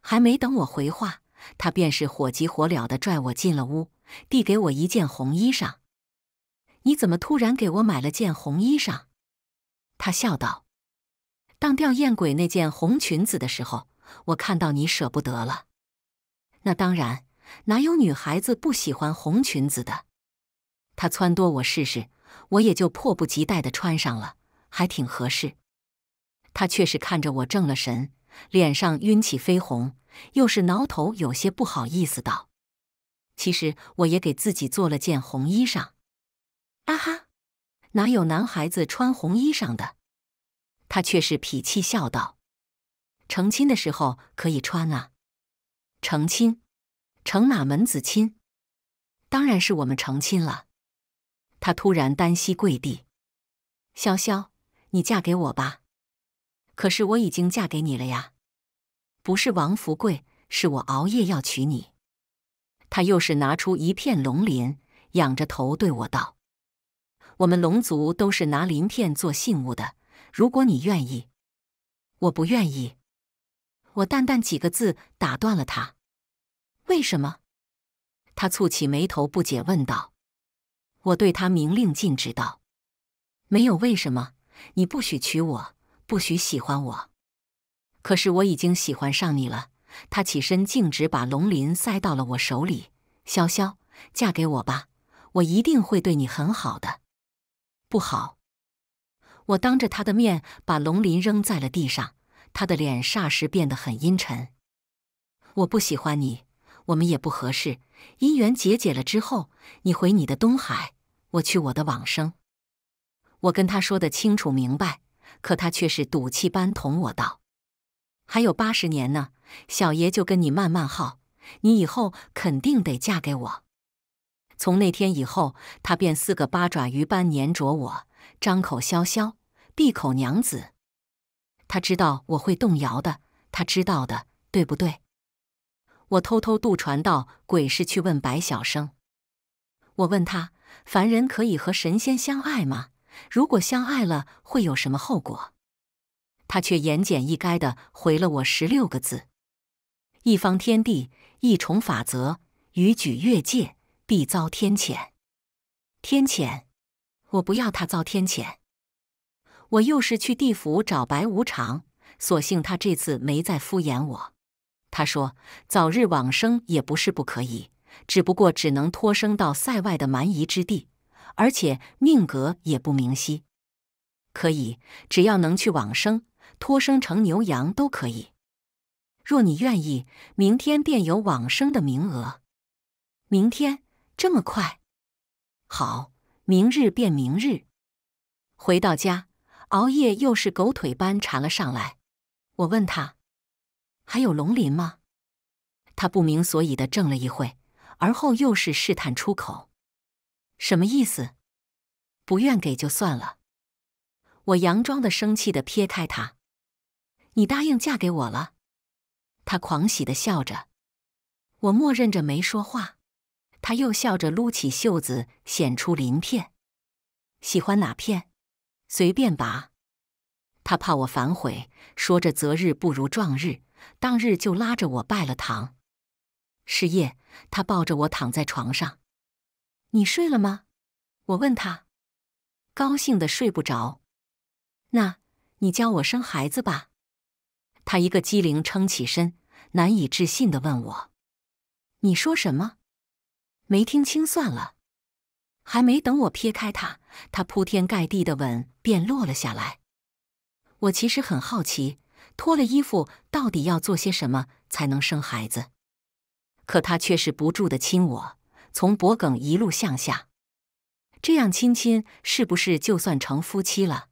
还没等我回话，他便是火急火燎的拽我进了屋，递给我一件红衣裳。“你怎么突然给我买了件红衣裳？”他笑道：“当吊唁鬼那件红裙子的时候，我看到你舍不得了。那当然，哪有女孩子不喜欢红裙子的？”他撺掇我试试。我也就迫不及待的穿上了，还挺合适。他却是看着我怔了神，脸上晕起绯红，又是挠头，有些不好意思道：“其实我也给自己做了件红衣裳。”“啊哈，哪有男孩子穿红衣裳的？”他却是痞气笑道：“成亲的时候可以穿啊。”“成亲？成哪门子亲？”“当然是我们成亲了。”他突然单膝跪地：“潇潇，你嫁给我吧。”“可是我已经嫁给你了呀！”“不是王福贵，是我熬夜要娶你。”他又是拿出一片龙鳞，仰着头对我道：“我们龙族都是拿鳞片做信物的，如果你愿意……”“我不愿意。”我淡淡几个字打断了他。“为什么？”他蹙起眉头，不解问道。我对他明令禁止道：“没有为什么，你不许娶我，不许喜欢我。可是我已经喜欢上你了。”他起身径直把龙鳞塞到了我手里：“潇潇，嫁给我吧，我一定会对你很好的。”不好，我当着他的面把龙鳞扔在了地上。他的脸霎时变得很阴沉。我不喜欢你，我们也不合适。姻缘解解了之后，你回你的东海。我去我的往生，我跟他说的清楚明白，可他却是赌气般同我道：“还有八十年呢，小爷就跟你慢慢耗，你以后肯定得嫁给我。”从那天以后，他便四个八爪鱼般粘着我，张口“潇潇”，闭口“娘子”。他知道我会动摇的，他知道的，对不对？我偷偷渡船到鬼市去问白小生，我问他。凡人可以和神仙相爱吗？如果相爱了，会有什么后果？他却言简意赅的回了我十六个字：一方天地，一重法则，逾矩越界，必遭天谴。天谴！我不要他遭天谴。我又是去地府找白无常，所幸他这次没再敷衍我。他说：“早日往生也不是不可以。”只不过只能托生到塞外的蛮夷之地，而且命格也不明晰。可以，只要能去往生，托生成牛羊都可以。若你愿意，明天便有往生的名额。明天这么快？好，明日便明日。回到家，熬夜又是狗腿般缠了上来。我问他：“还有龙鳞吗？”他不明所以的怔了一会。而后又是试探出口，什么意思？不愿给就算了。我佯装的生气的撇开他。你答应嫁给我了？他狂喜的笑着。我默认着没说话。他又笑着撸起袖子，显出鳞片。喜欢哪片？随便拔。他怕我反悔，说着择日不如撞日，当日就拉着我拜了堂。是夜，他抱着我躺在床上。你睡了吗？我问他。高兴的睡不着。那你教我生孩子吧。他一个机灵撑起身，难以置信的问我：“你说什么？没听清算了。”还没等我撇开他，他铺天盖地的吻便落了下来。我其实很好奇，脱了衣服到底要做些什么才能生孩子。可他却是不住的亲我，从脖颈一路向下，这样亲亲是不是就算成夫妻了？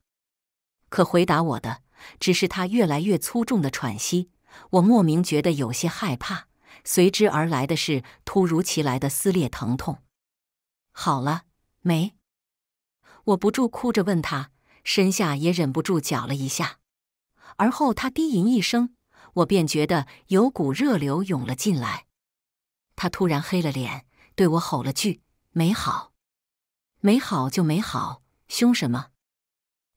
可回答我的只是他越来越粗重的喘息，我莫名觉得有些害怕，随之而来的是突如其来的撕裂疼痛。好了没？我不住哭着问他，身下也忍不住搅了一下，而后他低吟一声，我便觉得有股热流涌了进来。他突然黑了脸，对我吼了句：“没好，没好就没好，凶什么？”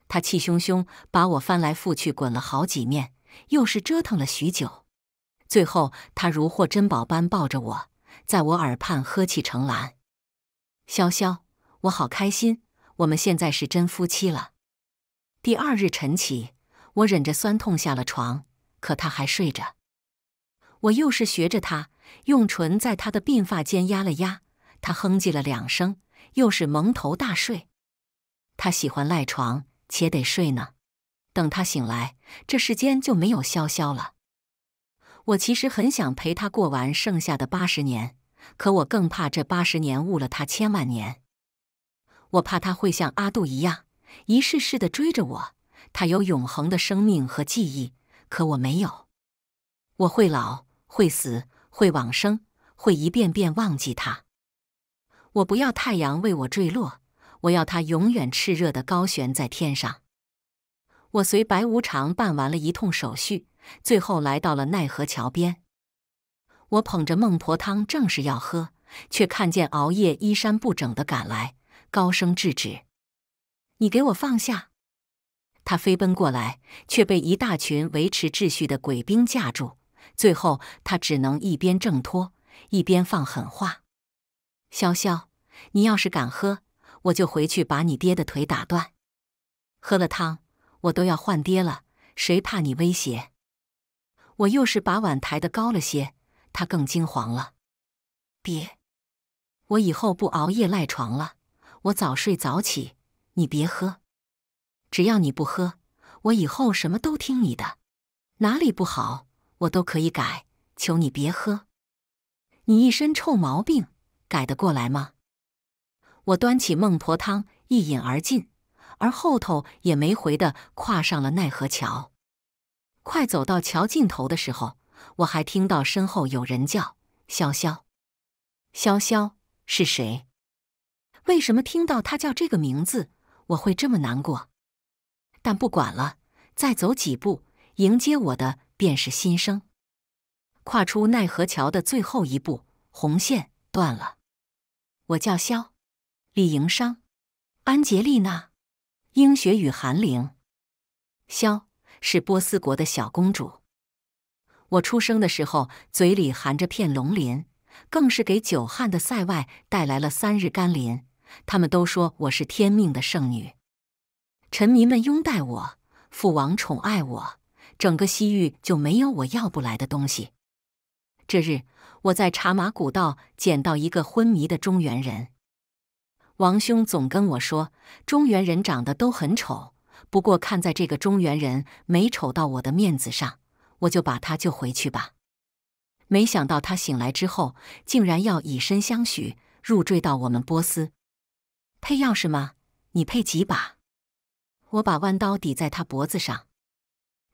他气汹汹把我翻来覆去滚了好几面，又是折腾了许久。最后，他如获珍宝般抱着我，在我耳畔呵气成兰：“潇潇，我好开心，我们现在是真夫妻了。”第二日晨起，我忍着酸痛下了床，可他还睡着。我又是学着他。用唇在他的鬓发间压了压，他哼唧了两声，又是蒙头大睡。他喜欢赖床，且得睡呢。等他醒来，这世间就没有潇潇了。我其实很想陪他过完剩下的八十年，可我更怕这八十年误了他千万年。我怕他会像阿杜一样，一世世的追着我。他有永恒的生命和记忆，可我没有。我会老，会死。会往生，会一遍遍忘记他。我不要太阳为我坠落，我要它永远炽热的高悬在天上。我随白无常办完了一通手续，最后来到了奈何桥边。我捧着孟婆汤，正是要喝，却看见熬夜衣衫不整的赶来，高声制止：“你给我放下！”他飞奔过来，却被一大群维持秩序的鬼兵架住。最后，他只能一边挣脱，一边放狠话：“潇潇，你要是敢喝，我就回去把你爹的腿打断。喝了汤，我都要换爹了。谁怕你威胁？”我又是把碗抬得高了些，他更惊慌了。“别，我以后不熬夜赖床了，我早睡早起。你别喝，只要你不喝，我以后什么都听你的。哪里不好？”我都可以改，求你别喝！你一身臭毛病，改得过来吗？我端起孟婆汤，一饮而尽，而后头也没回的跨上了奈何桥。快走到桥尽头的时候，我还听到身后有人叫“潇潇”，“潇潇”是谁？为什么听到他叫这个名字，我会这么难过？但不管了，再走几步，迎接我的。便是新生，跨出奈何桥的最后一步，红线断了。我叫萧，李迎商，安杰丽娜，英雪与韩玲。萧是波斯国的小公主。我出生的时候嘴里含着片龙鳞，更是给久旱的塞外带来了三日甘霖。他们都说我是天命的圣女，臣民们拥戴我，父王宠爱我。整个西域就没有我要不来的东西。这日，我在茶马古道捡到一个昏迷的中原人。王兄总跟我说，中原人长得都很丑。不过看在这个中原人没丑到我的面子上，我就把他救回去吧。没想到他醒来之后，竟然要以身相许，入赘到我们波斯。配钥匙吗？你配几把？我把弯刀抵在他脖子上。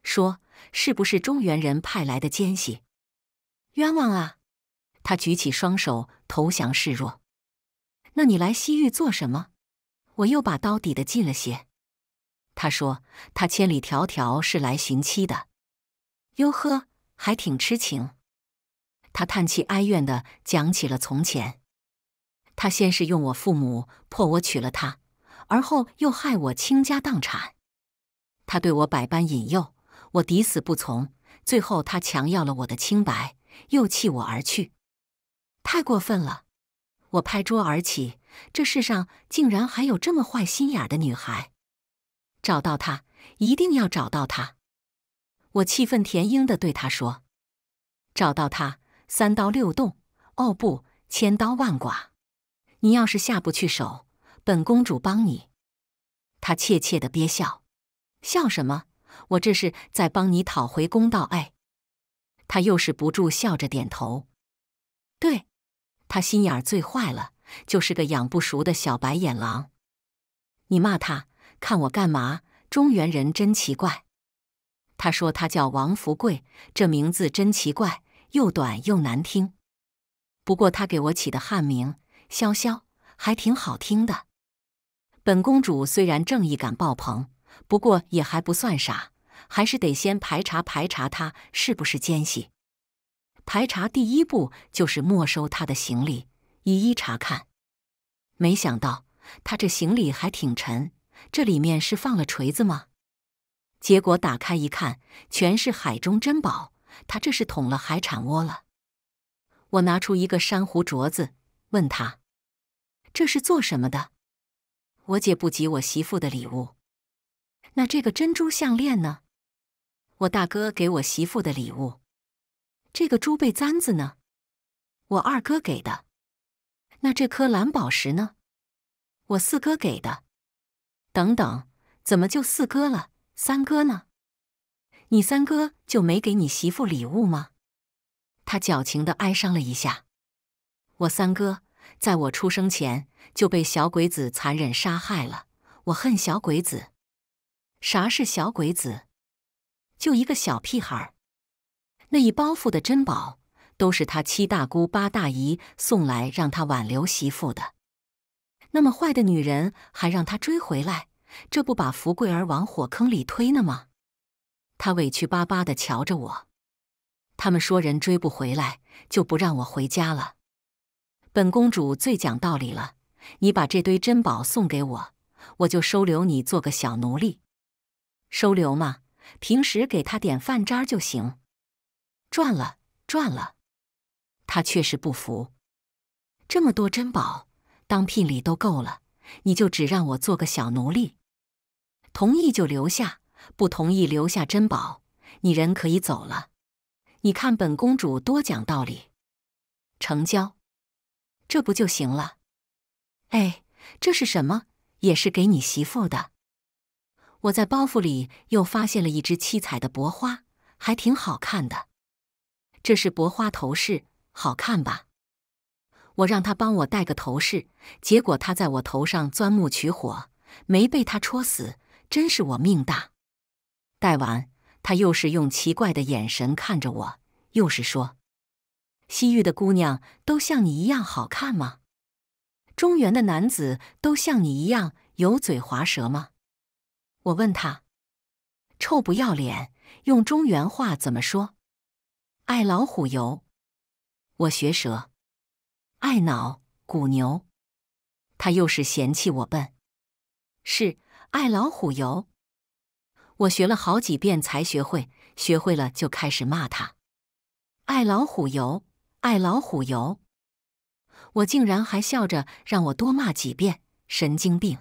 说：“是不是中原人派来的奸细？冤枉啊！”他举起双手投降示弱。“那你来西域做什么？”我又把刀抵得近了些。他说：“他千里迢迢是来寻妻的。”“哟呵，还挺痴情。”他叹气哀怨的讲起了从前。他先是用我父母迫我娶了她，而后又害我倾家荡产。他对我百般引诱。我抵死不从，最后他强要了我的清白，又弃我而去，太过分了！我拍桌而起，这世上竟然还有这么坏心眼的女孩！找到她，一定要找到她！我气愤填膺地对她说：“找到她，三刀六洞，哦不，千刀万剐！你要是下不去手，本公主帮你。”她怯怯地憋笑，笑什么？我这是在帮你讨回公道，哎，他又是不住笑着点头。对，他心眼儿最坏了，就是个养不熟的小白眼狼。你骂他看我干嘛？中原人真奇怪。他说他叫王福贵，这名字真奇怪，又短又难听。不过他给我起的汉名潇潇还挺好听的。本公主虽然正义感爆棚。不过也还不算傻，还是得先排查排查他是不是奸细。排查第一步就是没收他的行李，一一查看。没想到他这行李还挺沉，这里面是放了锤子吗？结果打开一看，全是海中珍宝，他这是捅了海产窝了。我拿出一个珊瑚镯子，问他这是做什么的？我姐不给我媳妇的礼物。那这个珍珠项链呢？我大哥给我媳妇的礼物。这个珠贝簪子呢？我二哥给的。那这颗蓝宝石呢？我四哥给的。等等，怎么就四哥了？三哥呢？你三哥就没给你媳妇礼物吗？他矫情的哀伤了一下。我三哥在我出生前就被小鬼子残忍杀害了。我恨小鬼子。啥是小鬼子？就一个小屁孩儿！那一包袱的珍宝，都是他七大姑八大姨送来让他挽留媳妇的。那么坏的女人还让他追回来，这不把福贵儿往火坑里推呢吗？他委屈巴巴的瞧着我。他们说人追不回来，就不让我回家了。本公主最讲道理了，你把这堆珍宝送给我，我就收留你做个小奴隶。收留嘛，平时给他点饭渣就行。赚了，赚了。他确实不服，这么多珍宝当聘礼都够了，你就只让我做个小奴隶？同意就留下，不同意留下珍宝，你人可以走了。你看本公主多讲道理，成交，这不就行了？哎，这是什么？也是给你媳妇的。我在包袱里又发现了一只七彩的薄花，还挺好看的。这是薄花头饰，好看吧？我让他帮我戴个头饰，结果他在我头上钻木取火，没被他戳死，真是我命大。戴完，他又是用奇怪的眼神看着我，又是说：“西域的姑娘都像你一样好看吗？中原的男子都像你一样油嘴滑舌吗？”我问他：“臭不要脸，用中原话怎么说？”“爱老虎油。”我学舌：“爱脑骨牛。”他又是嫌弃我笨：“是爱老虎油。”我学了好几遍才学会，学会了就开始骂他：“爱老虎油，爱老虎油！”我竟然还笑着让我多骂几遍，神经病！“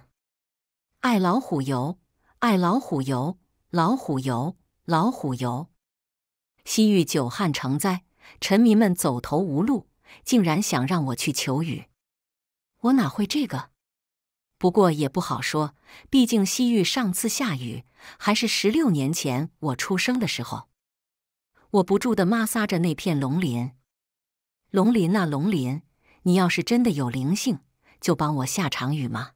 爱老虎油。”爱老虎油，老虎油，老虎油！西域久旱成灾，臣民们走投无路，竟然想让我去求雨。我哪会这个？不过也不好说，毕竟西域上次下雨还是十六年前我出生的时候。我不住的摩挲着那片龙鳞，龙鳞啊龙鳞，你要是真的有灵性，就帮我下场雨嘛！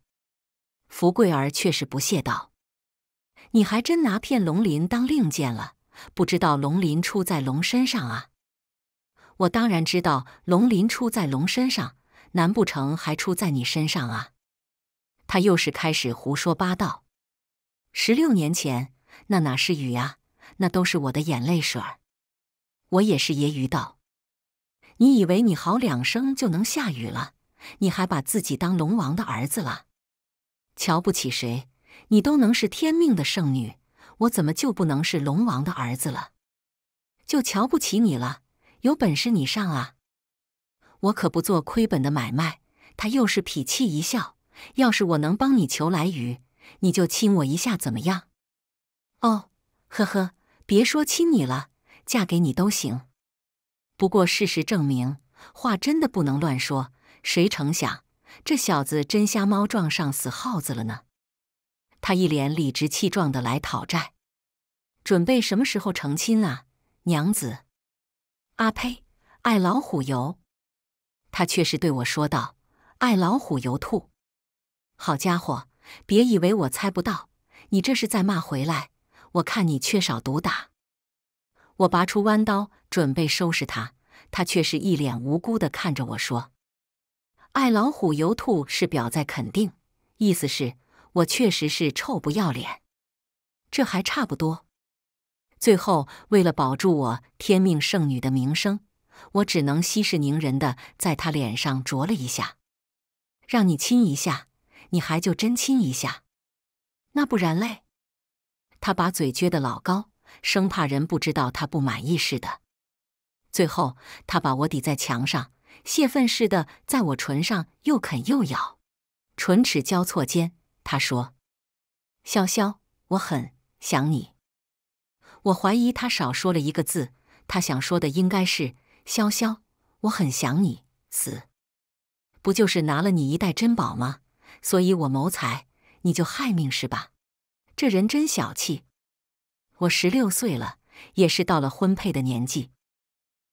福贵儿却是不屑道。你还真拿片龙鳞当令箭了？不知道龙鳞出在龙身上啊？我当然知道龙鳞出在龙身上，难不成还出在你身上啊？他又是开始胡说八道。十六年前，那哪是雨呀？那都是我的眼泪水儿。我也是揶揄道：“你以为你嚎两声就能下雨了？你还把自己当龙王的儿子了？瞧不起谁？”你都能是天命的圣女，我怎么就不能是龙王的儿子了？就瞧不起你了？有本事你上啊！我可不做亏本的买卖。他又是痞气一笑：“要是我能帮你求来鱼，你就亲我一下，怎么样？”哦，呵呵，别说亲你了，嫁给你都行。不过事实证明，话真的不能乱说。谁成想，这小子真瞎猫撞上死耗子了呢？他一脸理直气壮的来讨债，准备什么时候成亲啊，娘子？阿呸，爱老虎油。他却是对我说道：“爱老虎油兔。”好家伙，别以为我猜不到，你这是在骂回来。我看你缺少毒打。我拔出弯刀准备收拾他，他却是一脸无辜的看着我说：“爱老虎油兔是表在肯定，意思是。”我确实是臭不要脸，这还差不多。最后，为了保住我天命圣女的名声，我只能息事宁人的在他脸上啄了一下，让你亲一下，你还就真亲一下，那不然嘞？他把嘴撅得老高，生怕人不知道他不满意似的。最后，他把我抵在墙上，泄愤似的在我唇上又啃又咬，唇齿交错间。他说：“潇潇，我很想你。”我怀疑他少说了一个字，他想说的应该是：“潇潇，我很想你死。”不就是拿了你一袋珍宝吗？所以我谋财，你就害命是吧？这人真小气！我十六岁了，也是到了婚配的年纪。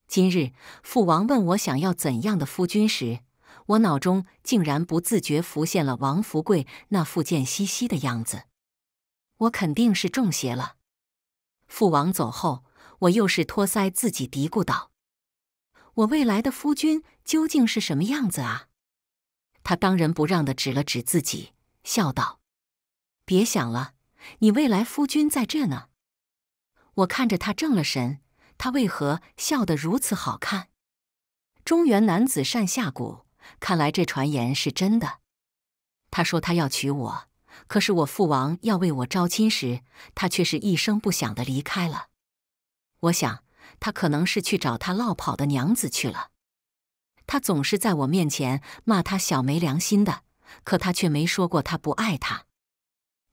今日父王问我想要怎样的夫君时。我脑中竟然不自觉浮现了王福贵那副贱兮兮的样子，我肯定是中邪了。父王走后，我又是托腮自己嘀咕道：“我未来的夫君究竟是什么样子啊？”他当仁不让的指了指自己，笑道：“别想了，你未来夫君在这呢。”我看着他怔了神，他为何笑得如此好看？中原男子善下蛊。看来这传言是真的。他说他要娶我，可是我父王要为我招亲时，他却是一声不响的离开了。我想他可能是去找他落跑的娘子去了。他总是在我面前骂他小没良心的，可他却没说过他不爱他。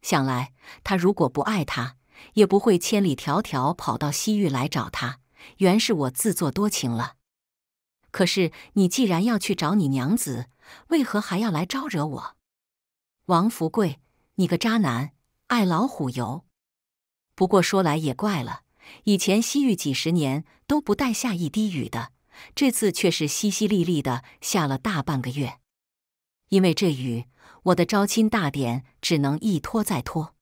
想来他如果不爱他，也不会千里迢迢跑到西域来找他。原是我自作多情了。可是你既然要去找你娘子，为何还要来招惹我？王福贵，你个渣男，爱老虎油。不过说来也怪了，以前西域几十年都不带下一滴雨的，这次却是淅淅沥沥的下了大半个月。因为这雨，我的招亲大典只能一拖再拖。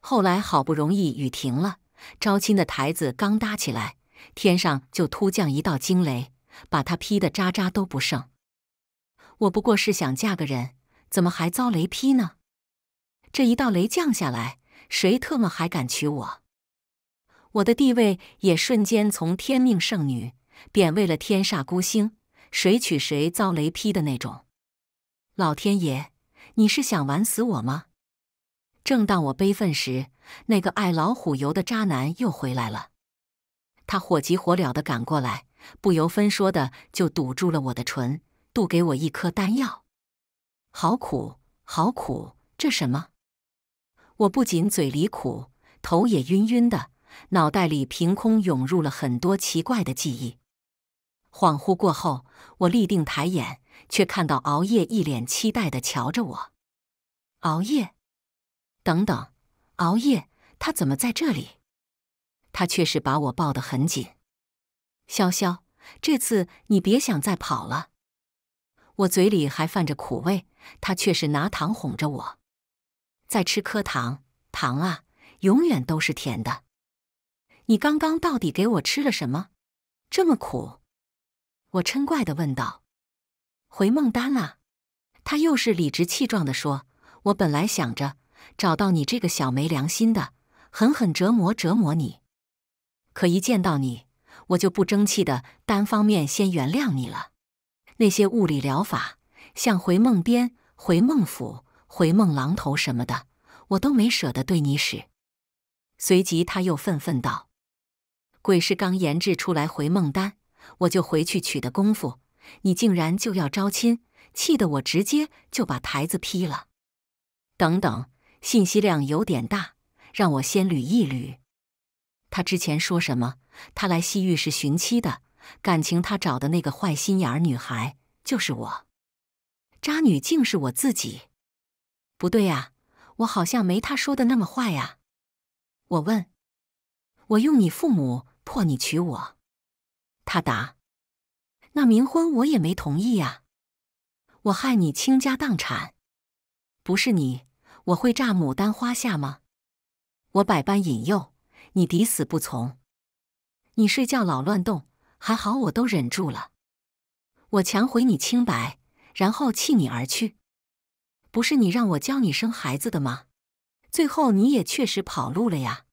后来好不容易雨停了，招亲的台子刚搭起来，天上就突降一道惊雷。把他劈的渣渣都不剩。我不过是想嫁个人，怎么还遭雷劈呢？这一道雷降下来，谁特么还敢娶我？我的地位也瞬间从天命圣女贬为了天煞孤星，谁娶谁遭雷劈的那种。老天爷，你是想玩死我吗？正当我悲愤时，那个爱老虎油的渣男又回来了。他火急火燎的赶过来。不由分说的就堵住了我的唇，渡给我一颗丹药。好苦，好苦，这什么？我不仅嘴里苦，头也晕晕的，脑袋里凭空涌入了很多奇怪的记忆。恍惚过后，我立定抬眼，却看到熬夜一脸期待的瞧着我。熬夜，等等，熬夜，他怎么在这里？他却是把我抱得很紧。潇潇，这次你别想再跑了！我嘴里还泛着苦味，他却是拿糖哄着我：“再吃颗糖，糖啊，永远都是甜的。”你刚刚到底给我吃了什么？这么苦？我嗔怪的问道。“回梦丹啊！”他又是理直气壮的说：“我本来想着找到你这个小没良心的，狠狠折磨折磨你，可一见到你……”我就不争气的，单方面先原谅你了。那些物理疗法，像回梦鞭、回梦斧、回梦榔头什么的，我都没舍得对你使。随即他又愤愤道：“鬼师刚研制出来回梦丹，我就回去取的功夫，你竟然就要招亲，气得我直接就把台子劈了。”等等，信息量有点大，让我先捋一捋。他之前说什么？他来西域是寻妻的，感情他找的那个坏心眼儿女孩就是我，渣女竟是我自己？不对呀，我好像没他说的那么坏呀。我问，我用你父母迫你娶我？他答，那冥婚我也没同意呀。我害你倾家荡产，不是你我会炸牡丹花下吗？我百般引诱。你抵死不从，你睡觉老乱动，还好我都忍住了。我强回你清白，然后弃你而去，不是你让我教你生孩子的吗？最后你也确实跑路了呀。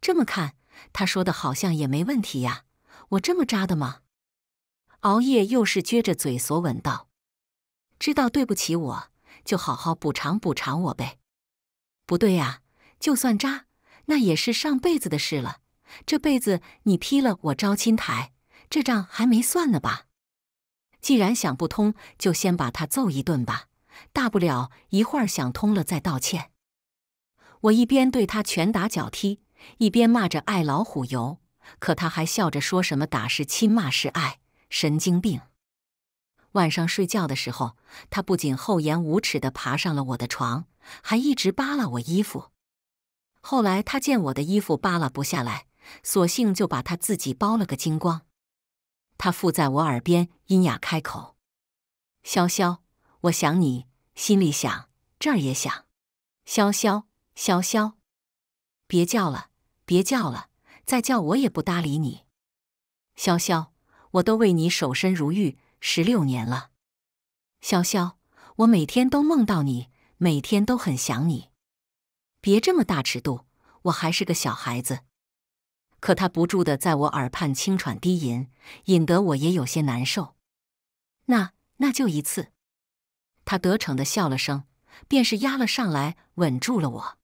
这么看，他说的好像也没问题呀。我这么渣的吗？熬夜又是撅着嘴索吻道，知道对不起我，就好好补偿补偿我呗。不对呀，就算渣。那也是上辈子的事了，这辈子你劈了我招亲台，这账还没算呢吧？既然想不通，就先把他揍一顿吧，大不了一会儿想通了再道歉。我一边对他拳打脚踢，一边骂着爱老虎油，可他还笑着说什么打是亲，骂是爱，神经病。晚上睡觉的时候，他不仅厚颜无耻地爬上了我的床，还一直扒拉我衣服。后来他见我的衣服扒拉不下来，索性就把他自己剥了个精光。他附在我耳边，阴哑开口：“潇潇，我想你，心里想，这儿也想。潇潇，潇潇，别叫了，别叫了，再叫我也不搭理你。潇潇，我都为你守身如玉十六年了。潇潇，我每天都梦到你，每天都很想你。”别这么大尺度，我还是个小孩子。可他不住的在我耳畔轻喘低吟，引得我也有些难受。那那就一次。他得逞的笑了声，便是压了上来，稳住了我。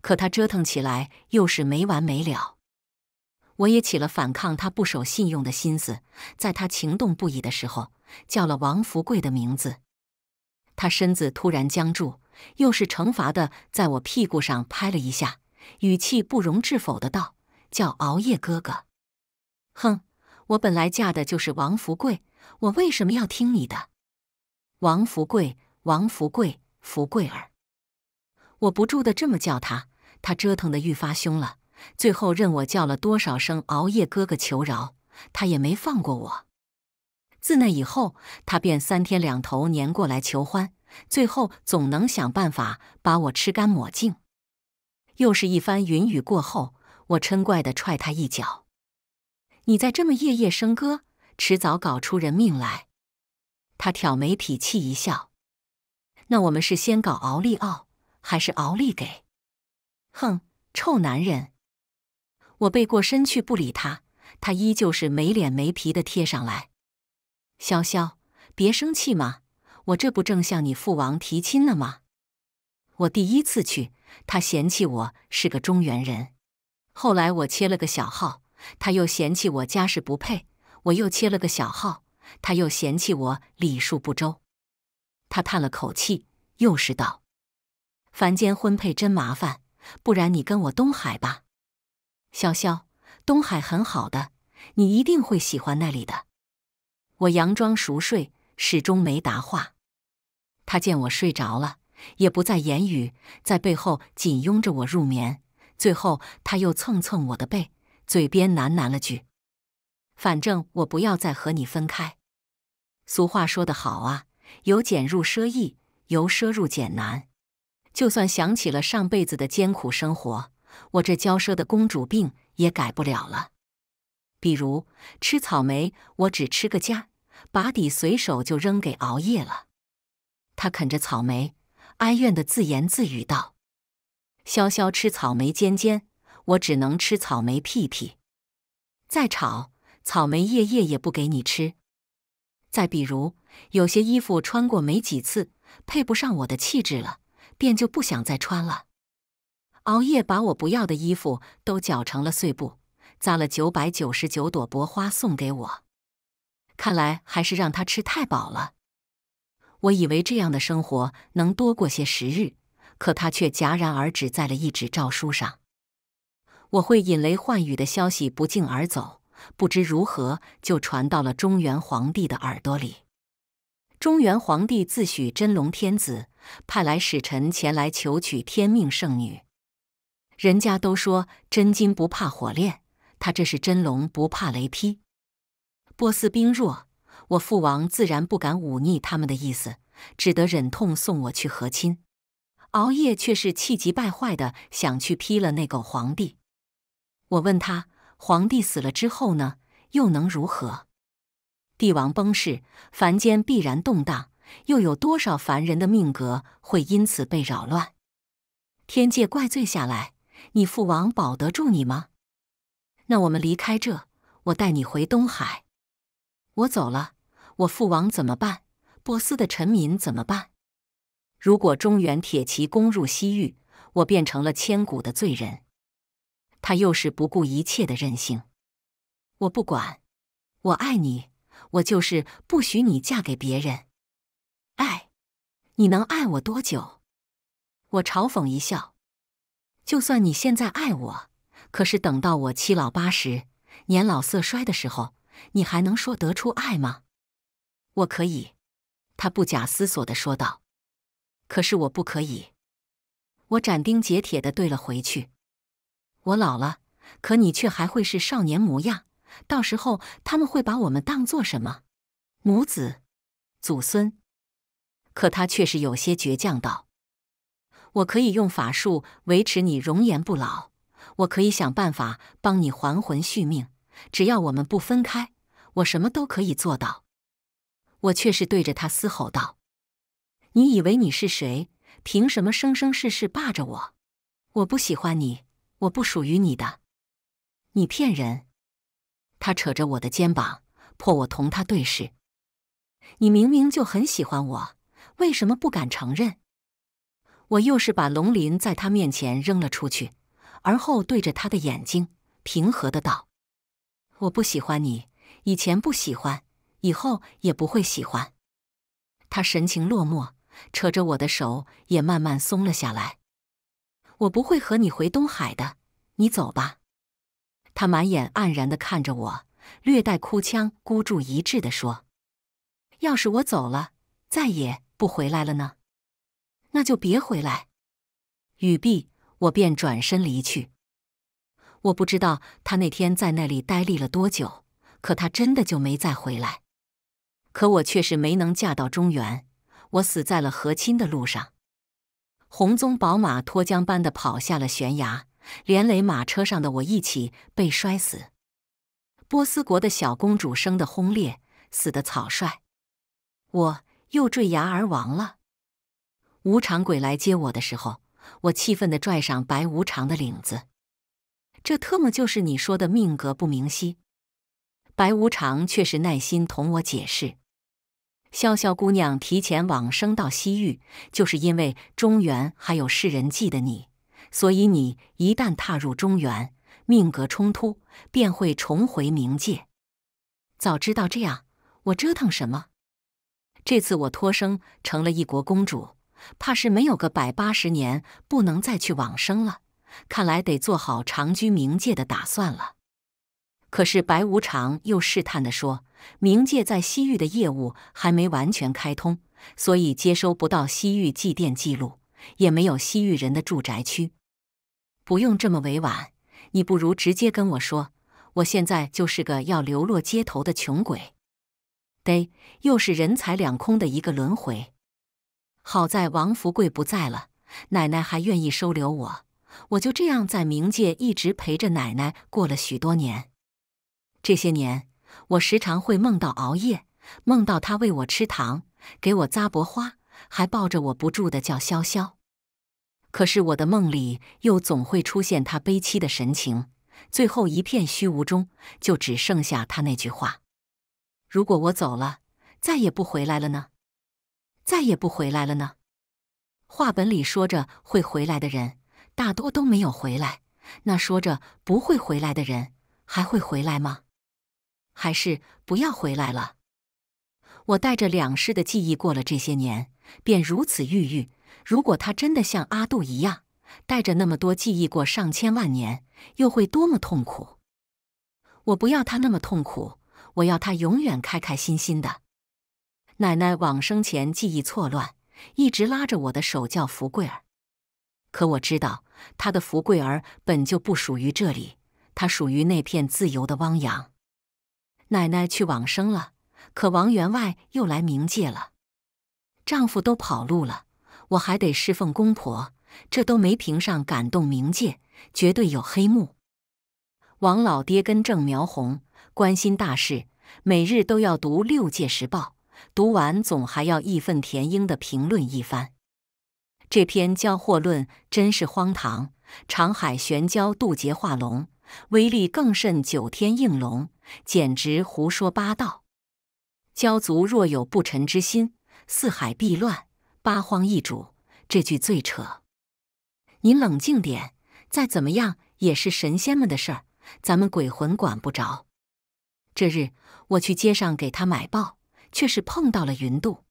可他折腾起来又是没完没了。我也起了反抗他不守信用的心思，在他情动不已的时候，叫了王福贵的名字。他身子突然僵住。又是惩罚的，在我屁股上拍了一下，语气不容置否的道：“叫熬夜哥哥。”哼，我本来嫁的就是王福贵，我为什么要听你的？王福贵，王福贵，福贵儿，我不住的这么叫他，他折腾的愈发凶了。最后任我叫了多少声“熬夜哥哥”求饶，他也没放过我。自那以后，他便三天两头粘过来求欢。最后总能想办法把我吃干抹净。又是一番云雨过后，我嗔怪地踹他一脚：“你再这么夜夜笙歌，迟早搞出人命来。”他挑眉，痞气一笑：“那我们是先搞奥利奥，还是奥利给？”“哼，臭男人！”我背过身去不理他，他依旧是没脸没皮的贴上来。“潇潇，别生气嘛。”我这不正向你父王提亲了吗？我第一次去，他嫌弃我是个中原人；后来我切了个小号，他又嫌弃我家世不配；我又切了个小号，他又嫌弃我礼数不周。他叹了口气，又是道：“凡间婚配真麻烦，不然你跟我东海吧。”潇潇，东海很好的，你一定会喜欢那里的。我佯装熟睡。始终没答话。他见我睡着了，也不再言语，在背后紧拥着我入眠。最后，他又蹭蹭我的背，嘴边喃喃了句：“反正我不要再和你分开。”俗话说得好啊，“由俭入奢易，由奢入俭难。”就算想起了上辈子的艰苦生活，我这娇奢的公主病也改不了了。比如吃草莓，我只吃个尖。把底随手就扔给熬夜了，他啃着草莓，哀怨的自言自语道：“潇潇吃草莓尖尖，我只能吃草莓屁屁。再吵，草莓叶叶也不给你吃。再比如，有些衣服穿过没几次，配不上我的气质了，便就不想再穿了。熬夜把我不要的衣服都绞成了碎布，扎了九百九十九朵薄花送给我。”看来还是让他吃太饱了。我以为这样的生活能多过些时日，可他却戛然而止在了一纸诏书上。我会引雷唤雨的消息不胫而走，不知如何就传到了中原皇帝的耳朵里。中原皇帝自诩真龙天子，派来使臣前来求取天命圣女。人家都说真金不怕火炼，他这是真龙不怕雷劈。波斯兵弱，我父王自然不敢忤逆他们的意思，只得忍痛送我去和亲。熬夜却是气急败坏的，想去劈了那狗皇帝。我问他：“皇帝死了之后呢？又能如何？帝王崩逝，凡间必然动荡，又有多少凡人的命格会因此被扰乱？天界怪罪下来，你父王保得住你吗？”那我们离开这，我带你回东海。我走了，我父王怎么办？波斯的臣民怎么办？如果中原铁骑攻入西域，我变成了千古的罪人。他又是不顾一切的任性，我不管，我爱你，我就是不许你嫁给别人。爱，你能爱我多久？我嘲讽一笑，就算你现在爱我，可是等到我七老八十、年老色衰的时候。你还能说得出爱吗？我可以，他不假思索的说道。可是我不可以，我斩钉截铁的对了回去。我老了，可你却还会是少年模样。到时候他们会把我们当做什么？母子、祖孙？可他却是有些倔强道：“我可以用法术维持你容颜不老，我可以想办法帮你还魂续命。”只要我们不分开，我什么都可以做到。我却是对着他嘶吼道：“你以为你是谁？凭什么生生世世霸着我？我不喜欢你，我不属于你的。”你骗人！他扯着我的肩膀，迫我同他对视。你明明就很喜欢我，为什么不敢承认？我又是把龙鳞在他面前扔了出去，而后对着他的眼睛，平和的道。我不喜欢你，以前不喜欢，以后也不会喜欢。他神情落寞，扯着我的手也慢慢松了下来。我不会和你回东海的，你走吧。他满眼黯然的看着我，略带哭腔、孤注一掷的说：“要是我走了，再也不回来了呢，那就别回来。”语毕，我便转身离去。我不知道他那天在那里呆立了多久，可他真的就没再回来。可我却是没能嫁到中原，我死在了和亲的路上。红鬃宝马脱缰般的跑下了悬崖，连累马车上的我一起被摔死。波斯国的小公主生的轰烈，死的草率。我又坠崖而亡了。无常鬼来接我的时候，我气愤的拽上白无常的领子。这特么就是你说的命格不明晰。白无常却是耐心同我解释：萧萧姑娘提前往生到西域，就是因为中原还有世人记得你，所以你一旦踏入中原，命格冲突便会重回冥界。早知道这样，我折腾什么？这次我托生成了一国公主，怕是没有个百八十年，不能再去往生了。看来得做好长居冥界的打算了。可是白无常又试探地说：“冥界在西域的业务还没完全开通，所以接收不到西域祭奠记录，也没有西域人的住宅区。”不用这么委婉，你不如直接跟我说，我现在就是个要流落街头的穷鬼，得又是人财两空的一个轮回。好在王福贵不在了，奶奶还愿意收留我。我就这样在冥界一直陪着奶奶过了许多年。这些年，我时常会梦到熬夜，梦到她喂我吃糖，给我扎脖花，还抱着我不住的叫“潇潇”。可是我的梦里又总会出现她悲戚的神情，最后一片虚无中就只剩下她那句话：“如果我走了，再也不回来了呢？再也不回来了呢？”话本里说着会回来的人。大多都没有回来，那说着不会回来的人还会回来吗？还是不要回来了？我带着两世的记忆过了这些年，便如此郁郁。如果他真的像阿杜一样，带着那么多记忆过上千万年，又会多么痛苦？我不要他那么痛苦，我要他永远开开心心的。奶奶往生前记忆错乱，一直拉着我的手叫福贵儿。可我知道，他的福贵儿本就不属于这里，他属于那片自由的汪洋。奶奶去往生了，可王员外又来冥界了，丈夫都跑路了，我还得侍奉公婆，这都没评上感动冥界，绝对有黑幕。王老爹跟郑苗红关心大事，每日都要读《六界时报》，读完总还要义愤填膺的评论一番。这篇交货论真是荒唐，长海玄蛟渡劫化龙，威力更甚九天应龙，简直胡说八道。蛟族若有不臣之心，四海必乱，八荒易主，这句最扯。你冷静点，再怎么样也是神仙们的事儿，咱们鬼魂管不着。这日我去街上给他买报，却是碰到了云渡。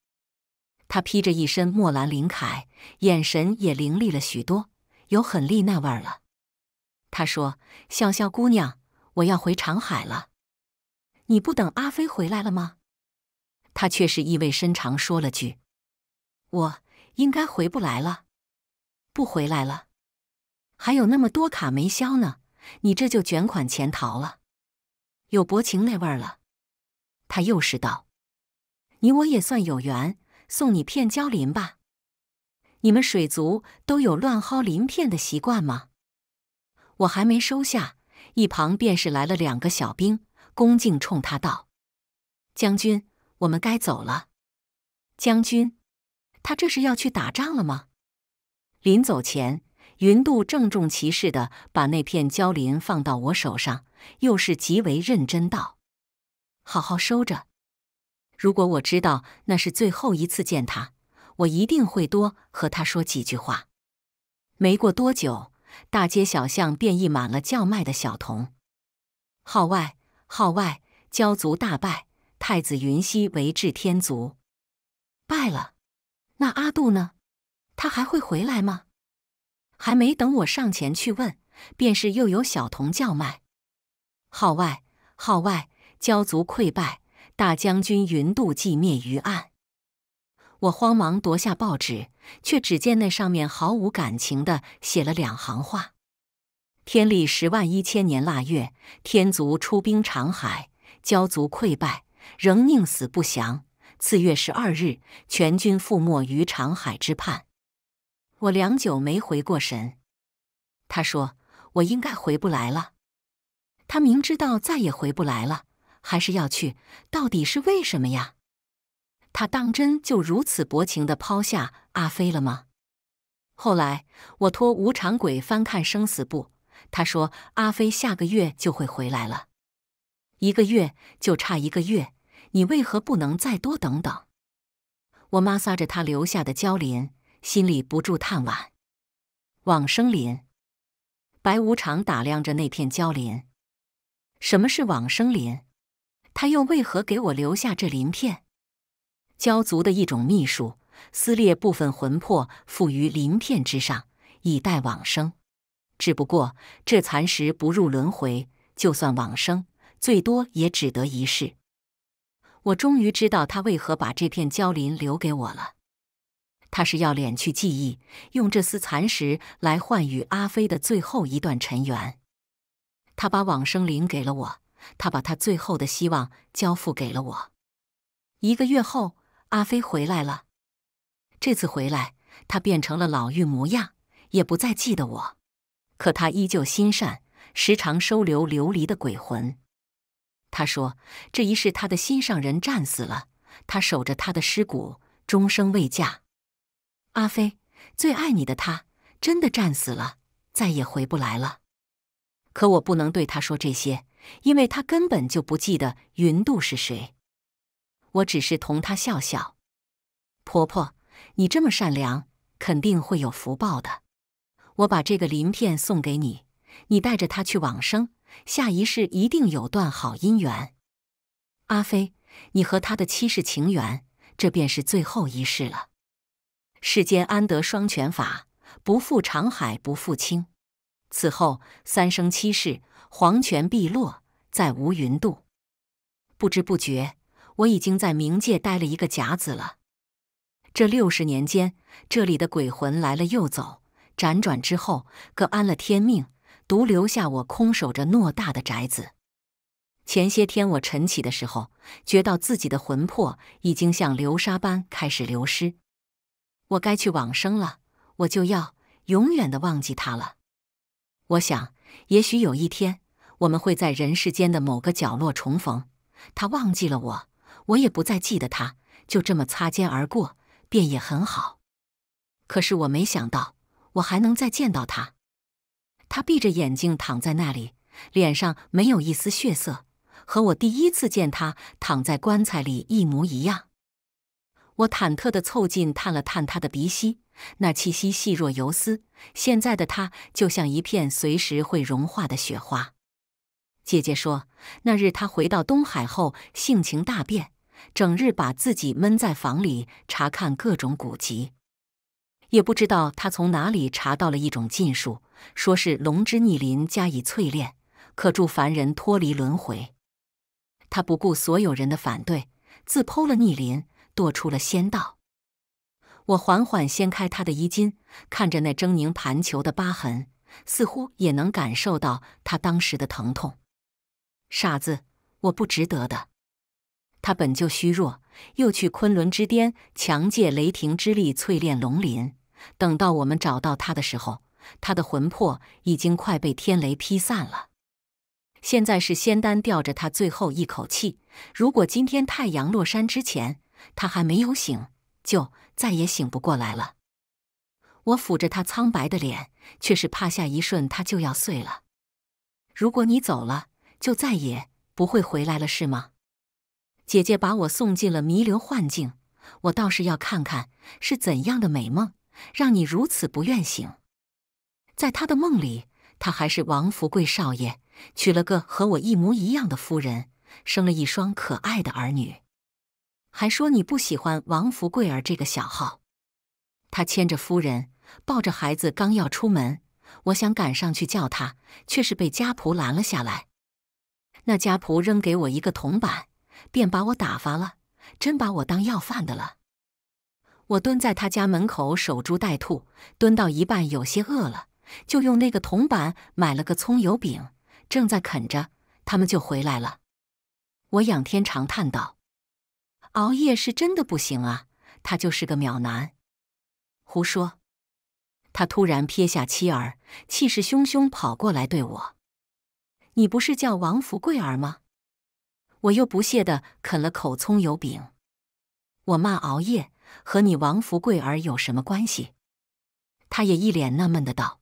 他披着一身墨蓝绫铠，眼神也凌厉了许多，有狠厉那味儿了。他说：“笑笑姑娘，我要回长海了，你不等阿飞回来了吗？”他却是意味深长说了句：“我应该回不来了，不回来了，还有那么多卡没消呢，你这就卷款潜逃了，有薄情那味儿了。”他又是道：“你我也算有缘。”送你片鲛鳞吧，你们水族都有乱薅鳞片的习惯吗？我还没收下，一旁便是来了两个小兵，恭敬冲他道：“将军，我们该走了。”将军，他这是要去打仗了吗？临走前，云渡郑重其事的把那片鲛鳞放到我手上，又是极为认真道：“好好收着。”如果我知道那是最后一次见他，我一定会多和他说几句话。没过多久，大街小巷便溢满了叫卖的小童。号外！号外！鲛族大败，太子云溪为治天族。败了？那阿杜呢？他还会回来吗？还没等我上前去问，便是又有小童叫卖。号外！号外！鲛族溃败。大将军云渡寂灭于案，我慌忙夺下报纸，却只见那上面毫无感情的写了两行话：天历十万一千年腊月，天族出兵长海，骄族溃败，仍宁死不降。次月十二日，全军覆没于长海之畔。我良久没回过神。他说：“我应该回不来了。”他明知道再也回不来了。还是要去，到底是为什么呀？他当真就如此薄情的抛下阿飞了吗？后来我托无常鬼翻看生死簿，他说阿飞下个月就会回来了，一个月就差一个月，你为何不能再多等等？我摩挲着他留下的焦林，心里不住叹惋。往生林，白无常打量着那片焦林，什么是往生林？他又为何给我留下这鳞片？鲛族的一种秘术，撕裂部分魂魄附于鳞片之上，以待往生。只不过这残食不入轮回，就算往生，最多也只得一世。我终于知道他为何把这片鲛鳞留给我了。他是要敛去记忆，用这丝蚕食来换与阿飞的最后一段尘缘。他把往生灵给了我。他把他最后的希望交付给了我。一个月后，阿飞回来了。这次回来，他变成了老妪模样，也不再记得我。可他依旧心善，时常收留琉璃的鬼魂。他说，这一世他的心上人战死了，他守着他的尸骨，终生未嫁。阿飞最爱你的他，真的战死了，再也回不来了。可我不能对他说这些。因为他根本就不记得云渡是谁，我只是同他笑笑。婆婆，你这么善良，肯定会有福报的。我把这个鳞片送给你，你带着它去往生，下一世一定有段好姻缘。阿飞，你和他的七世情缘，这便是最后一世了。世间安得双全法，不负长海，不负卿。此后三生七世。黄泉碧落，再无云渡。不知不觉，我已经在冥界待了一个甲子了。这六十年间，这里的鬼魂来了又走，辗转之后，各安了天命，独留下我空守着偌大的宅子。前些天我晨起的时候，觉到自己的魂魄已经像流沙般开始流失。我该去往生了，我就要永远的忘记他了。我想。也许有一天，我们会在人世间的某个角落重逢。他忘记了我，我也不再记得他，就这么擦肩而过，便也很好。可是我没想到，我还能再见到他。他闭着眼睛躺在那里，脸上没有一丝血色，和我第一次见他躺在棺材里一模一样。我忐忑地凑近，探了探他的鼻息。那气息细若游丝，现在的他就像一片随时会融化的雪花。姐姐说，那日他回到东海后，性情大变，整日把自己闷在房里查看各种古籍，也不知道他从哪里查到了一种禁术，说是龙之逆鳞加以淬炼，可助凡人脱离轮回。他不顾所有人的反对，自剖了逆鳞，堕出了仙道。我缓缓掀开他的衣襟，看着那狰狞盘球的疤痕，似乎也能感受到他当时的疼痛。傻子，我不值得的。他本就虚弱，又去昆仑之巅强借雷霆之力淬炼龙鳞。等到我们找到他的时候，他的魂魄已经快被天雷劈散了。现在是仙丹吊着他最后一口气。如果今天太阳落山之前他还没有醒，就再也醒不过来了。我抚着他苍白的脸，却是怕下一瞬他就要碎了。如果你走了，就再也不会回来了，是吗？姐姐把我送进了弥留幻境，我倒是要看看是怎样的美梦，让你如此不愿醒。在他的梦里，他还是王福贵少爷，娶了个和我一模一样的夫人，生了一双可爱的儿女。还说你不喜欢王福贵儿这个小号。他牵着夫人，抱着孩子，刚要出门，我想赶上去叫他，却是被家仆拦了下来。那家仆扔给我一个铜板，便把我打发了，真把我当要饭的了。我蹲在他家门口守株待兔，蹲到一半有些饿了，就用那个铜板买了个葱油饼，正在啃着，他们就回来了。我仰天长叹道。熬夜是真的不行啊！他就是个秒男，胡说！他突然撇下妻儿，气势汹汹跑过来对我：“你不是叫王福贵儿吗？”我又不屑的啃了口葱油饼。我骂熬夜和你王福贵儿有什么关系？他也一脸纳闷的道：“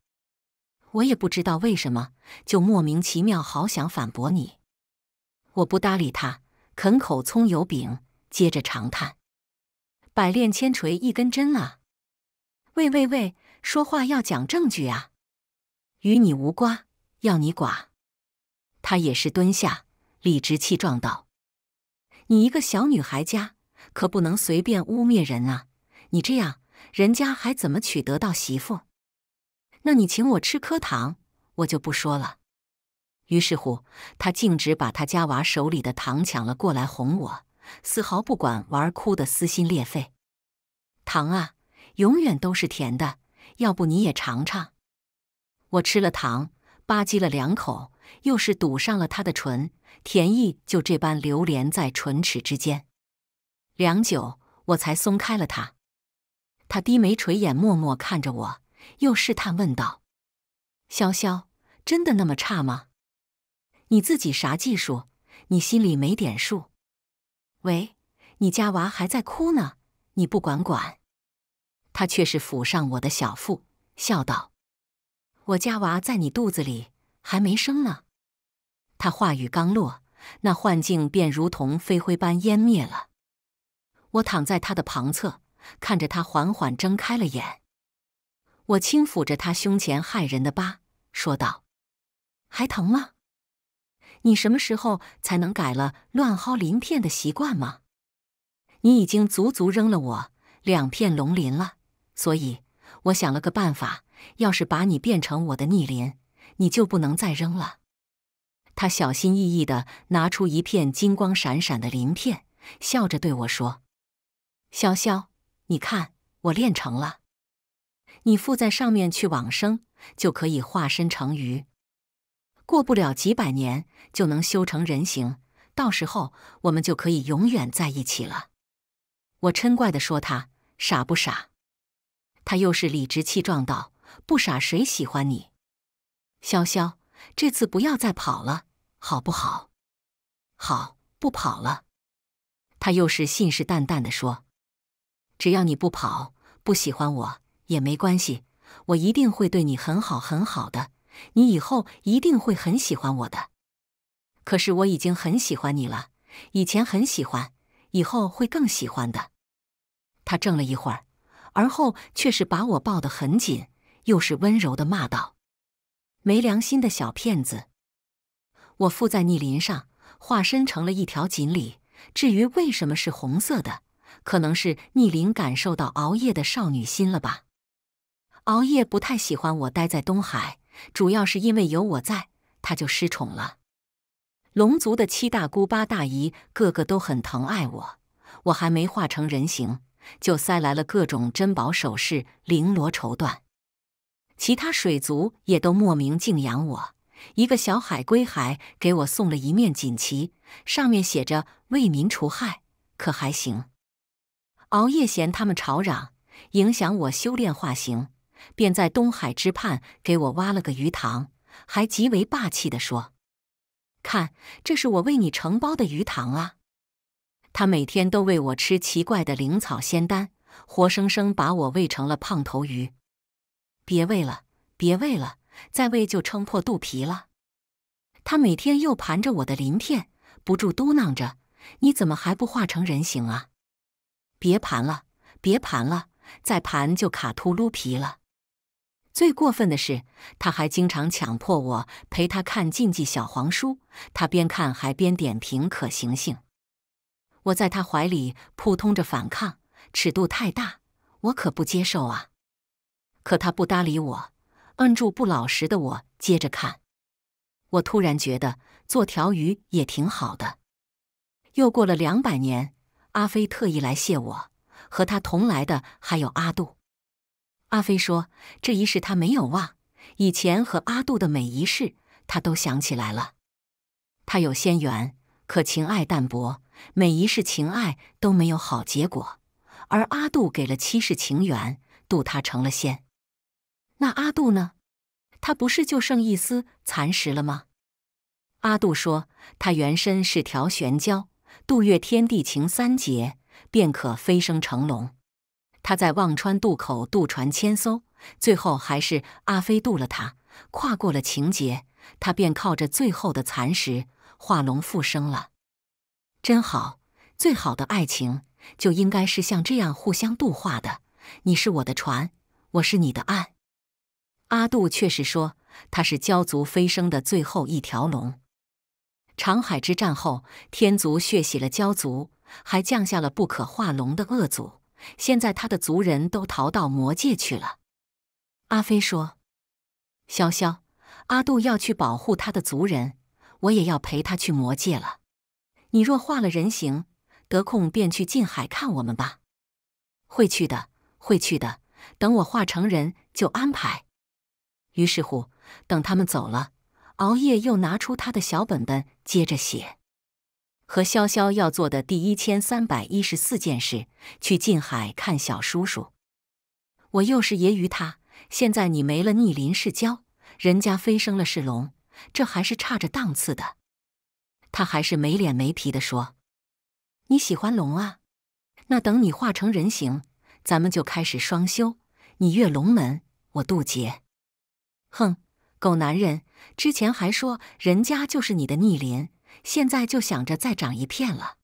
我也不知道为什么，就莫名其妙好想反驳你。”我不搭理他，啃口葱油饼。接着长叹：“百炼千锤一根针啊！”喂喂喂，说话要讲证据啊！与你无瓜，要你寡。他也是蹲下，理直气壮道：“你一个小女孩家，可不能随便污蔑人啊！你这样，人家还怎么娶得到媳妇？那你请我吃颗糖，我就不说了。”于是乎，他径直把他家娃手里的糖抢了过来，哄我。丝毫不管玩哭得撕心裂肺，糖啊，永远都是甜的。要不你也尝尝？我吃了糖，吧唧了两口，又是堵上了他的唇，甜意就这般流连在唇齿之间。良久，我才松开了他。他低眉垂眼，默默看着我，又试探问道：“潇潇，真的那么差吗？你自己啥技术？你心里没点数？”喂，你家娃还在哭呢，你不管管？他却是抚上我的小腹，笑道：“我家娃在你肚子里还没生呢。”他话语刚落，那幻境便如同飞灰般湮灭了。我躺在他的旁侧，看着他缓缓睁开了眼，我轻抚着他胸前骇人的疤，说道：“还疼吗？”你什么时候才能改了乱薅鳞片的习惯吗？你已经足足扔了我两片龙鳞了，所以我想了个办法。要是把你变成我的逆鳞，你就不能再扔了。他小心翼翼的拿出一片金光闪闪的鳞片，笑着对我说：“潇潇，你看，我练成了。你附在上面去往生，就可以化身成鱼。”过不了几百年就能修成人形，到时候我们就可以永远在一起了。我嗔怪地说：“他傻不傻？”他又是理直气壮道：“不傻，谁喜欢你？”潇潇，这次不要再跑了，好不好？好，不跑了。他又是信誓旦旦的说：“只要你不跑，不喜欢我也没关系，我一定会对你很好很好的。”你以后一定会很喜欢我的，可是我已经很喜欢你了，以前很喜欢，以后会更喜欢的。他怔了一会儿，而后却是把我抱得很紧，又是温柔的骂道：“没良心的小骗子！”我附在逆鳞上，化身成了一条锦鲤。至于为什么是红色的，可能是逆鳞感受到熬夜的少女心了吧。熬夜不太喜欢我待在东海。主要是因为有我在，他就失宠了。龙族的七大姑八大姨个个都很疼爱我，我还没化成人形，就塞来了各种珍宝首饰、绫罗绸缎。其他水族也都莫名敬仰我，一个小海龟还给我送了一面锦旗，上面写着“为民除害”，可还行。熬夜嫌他们吵嚷，影响我修炼化形。便在东海之畔给我挖了个鱼塘，还极为霸气的说：“看，这是我为你承包的鱼塘啊！”他每天都喂我吃奇怪的灵草仙丹，活生生把我喂成了胖头鱼。别喂了，别喂了，再喂就撑破肚皮了。他每天又盘着我的鳞片，不住嘟囔着：“你怎么还不化成人形啊？”别盘了，别盘了，再盘就卡秃噜皮了。最过分的是，他还经常强迫我陪他看禁忌小黄书，他边看还边点评可行性。我在他怀里扑通着反抗，尺度太大，我可不接受啊！可他不搭理我，摁住不老实的我，接着看。我突然觉得做条鱼也挺好的。又过了两百年，阿飞特意来谢我，和他同来的还有阿杜。阿飞说：“这一世他没有忘，以前和阿杜的每一世他都想起来了。他有仙缘，可情爱淡薄，每一世情爱都没有好结果。而阿杜给了七世情缘，渡他成了仙。那阿杜呢？他不是就剩一丝残食了吗？”阿杜说：“他原身是条玄蛟，渡越天地情三劫，便可飞升成龙。”他在忘川渡口渡船千艘，最后还是阿飞渡了他，跨过了情劫，他便靠着最后的残石化龙复生了。真好，最好的爱情就应该是像这样互相度化的。你是我的船，我是你的岸。阿渡却是说，他是鲛族飞升的最后一条龙。长海之战后，天族血洗了鲛族，还降下了不可化龙的恶祖。现在他的族人都逃到魔界去了。阿飞说：“潇潇，阿杜要去保护他的族人，我也要陪他去魔界了。你若化了人形，得空便去近海看我们吧。”会去的，会去的。等我化成人，就安排。于是乎，等他们走了，熬夜又拿出他的小本本，接着写。和潇潇要做的第一千三百一十四件事，去近海看小叔叔。我又是揶揄他：现在你没了逆鳞，是蛟；人家飞升了，是龙，这还是差着档次的。他还是没脸没皮的说：“你喜欢龙啊？那等你化成人形，咱们就开始双修。你跃龙门，我渡劫。”哼，狗男人，之前还说人家就是你的逆鳞。现在就想着再长一片了。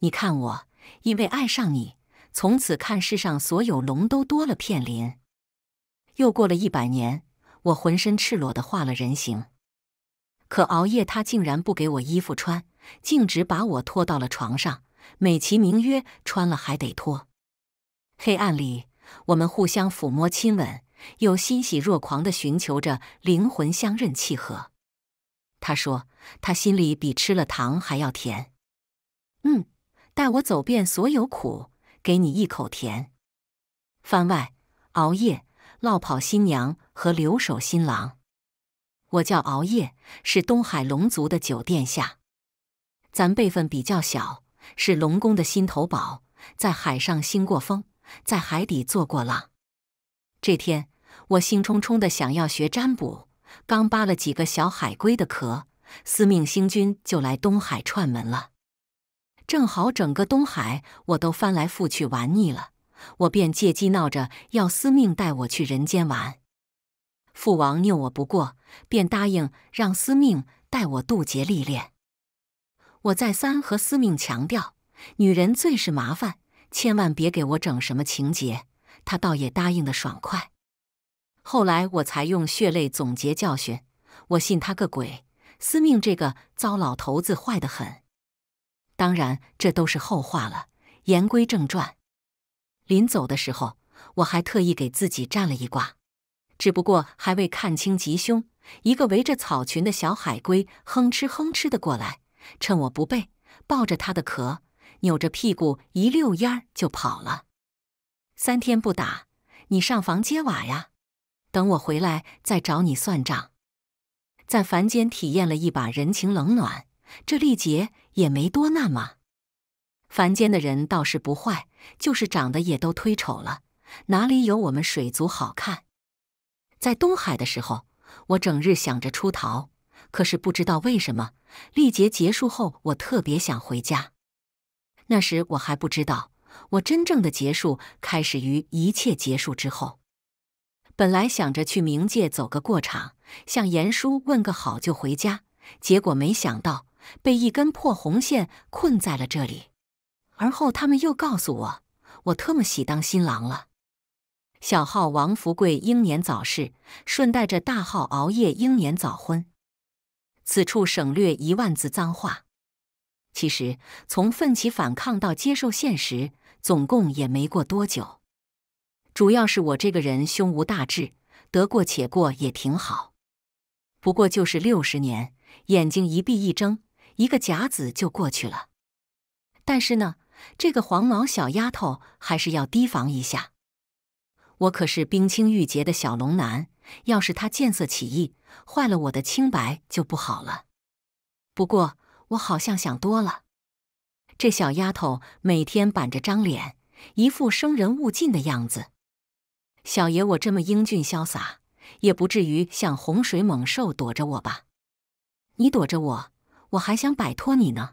你看我，因为爱上你，从此看世上所有龙都多了片鳞。又过了一百年，我浑身赤裸的化了人形。可熬夜，他竟然不给我衣服穿，径直把我拖到了床上，美其名曰“穿了还得脱”。黑暗里，我们互相抚摸、亲吻，又欣喜若狂地寻求着灵魂相认契合。他说：“他心里比吃了糖还要甜。”嗯，带我走遍所有苦，给你一口甜。番外：熬夜、落跑新娘和留守新郎。我叫熬夜，是东海龙族的九殿下。咱辈分比较小，是龙宫的心头宝，在海上兴过风，在海底做过浪。这天，我兴冲冲的想要学占卜。刚扒了几个小海龟的壳，司命星君就来东海串门了。正好整个东海我都翻来覆去玩腻了，我便借机闹着要司命带我去人间玩。父王拗我不过，便答应让司命带我渡劫历练。我再三和司命强调，女人最是麻烦，千万别给我整什么情节。他倒也答应的爽快。后来我才用血泪总结教训，我信他个鬼！司命这个糟老头子坏得很。当然，这都是后话了。言归正传，临走的时候，我还特意给自己占了一卦，只不过还未看清吉凶。一个围着草群的小海龟哼哧哼哧的过来，趁我不备，抱着它的壳，扭着屁股一溜烟儿就跑了。三天不打，你上房揭瓦呀！等我回来再找你算账。在凡间体验了一把人情冷暖，这历劫也没多难嘛。凡间的人倒是不坏，就是长得也都忒丑了，哪里有我们水族好看？在东海的时候，我整日想着出逃，可是不知道为什么，历劫结束后，我特别想回家。那时我还不知道，我真正的结束开始于一切结束之后。本来想着去冥界走个过场，向严叔问个好就回家，结果没想到被一根破红线困在了这里。而后他们又告诉我，我特么喜当新郎了。小号王福贵英年早逝，顺带着大号熬夜英年早婚。此处省略一万字脏话。其实从奋起反抗到接受现实，总共也没过多久。主要是我这个人胸无大志，得过且过也挺好。不过就是六十年，眼睛一闭一睁，一个甲子就过去了。但是呢，这个黄毛小丫头还是要提防一下。我可是冰清玉洁的小龙男，要是她见色起意，坏了我的清白就不好了。不过我好像想多了，这小丫头每天板着张脸，一副生人勿近的样子。小爷我这么英俊潇洒，也不至于像洪水猛兽躲着我吧？你躲着我，我还想摆脱你呢。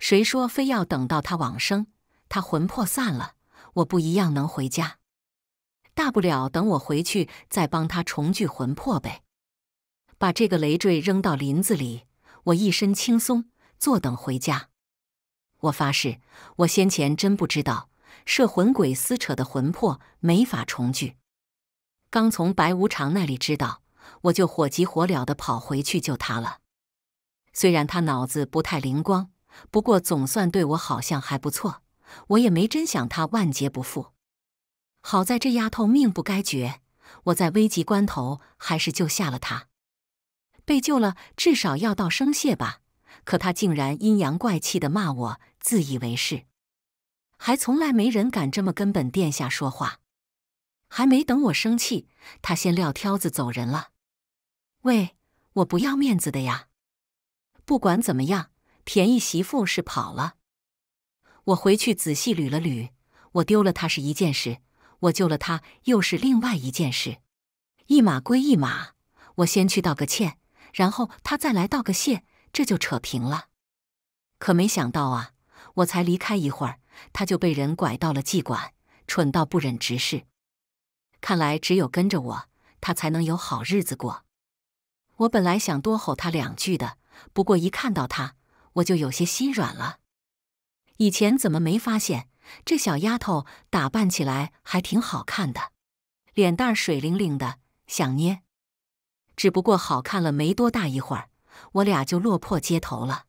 谁说非要等到他往生，他魂魄散了，我不一样能回家？大不了等我回去再帮他重聚魂魄呗，把这个累赘扔到林子里，我一身轻松，坐等回家。我发誓，我先前真不知道。摄魂鬼撕扯的魂魄没法重聚，刚从白无常那里知道，我就火急火燎的跑回去救他了。虽然他脑子不太灵光，不过总算对我好像还不错，我也没真想他万劫不复。好在这丫头命不该绝，我在危急关头还是救下了她。被救了至少要道声谢吧，可他竟然阴阳怪气的骂我自以为是。还从来没人敢这么跟本殿下说话，还没等我生气，他先撂挑子走人了。喂，我不要面子的呀！不管怎么样，便宜媳妇是跑了。我回去仔细捋了捋，我丢了他是一件事，我救了他又是另外一件事。一码归一码，我先去道个歉，然后他再来道个谢，这就扯平了。可没想到啊，我才离开一会儿。他就被人拐到了妓馆，蠢到不忍直视。看来只有跟着我，他才能有好日子过。我本来想多吼他两句的，不过一看到他，我就有些心软了。以前怎么没发现这小丫头打扮起来还挺好看的，脸蛋水灵灵的，想捏。只不过好看了没多大一会儿，我俩就落魄街头了。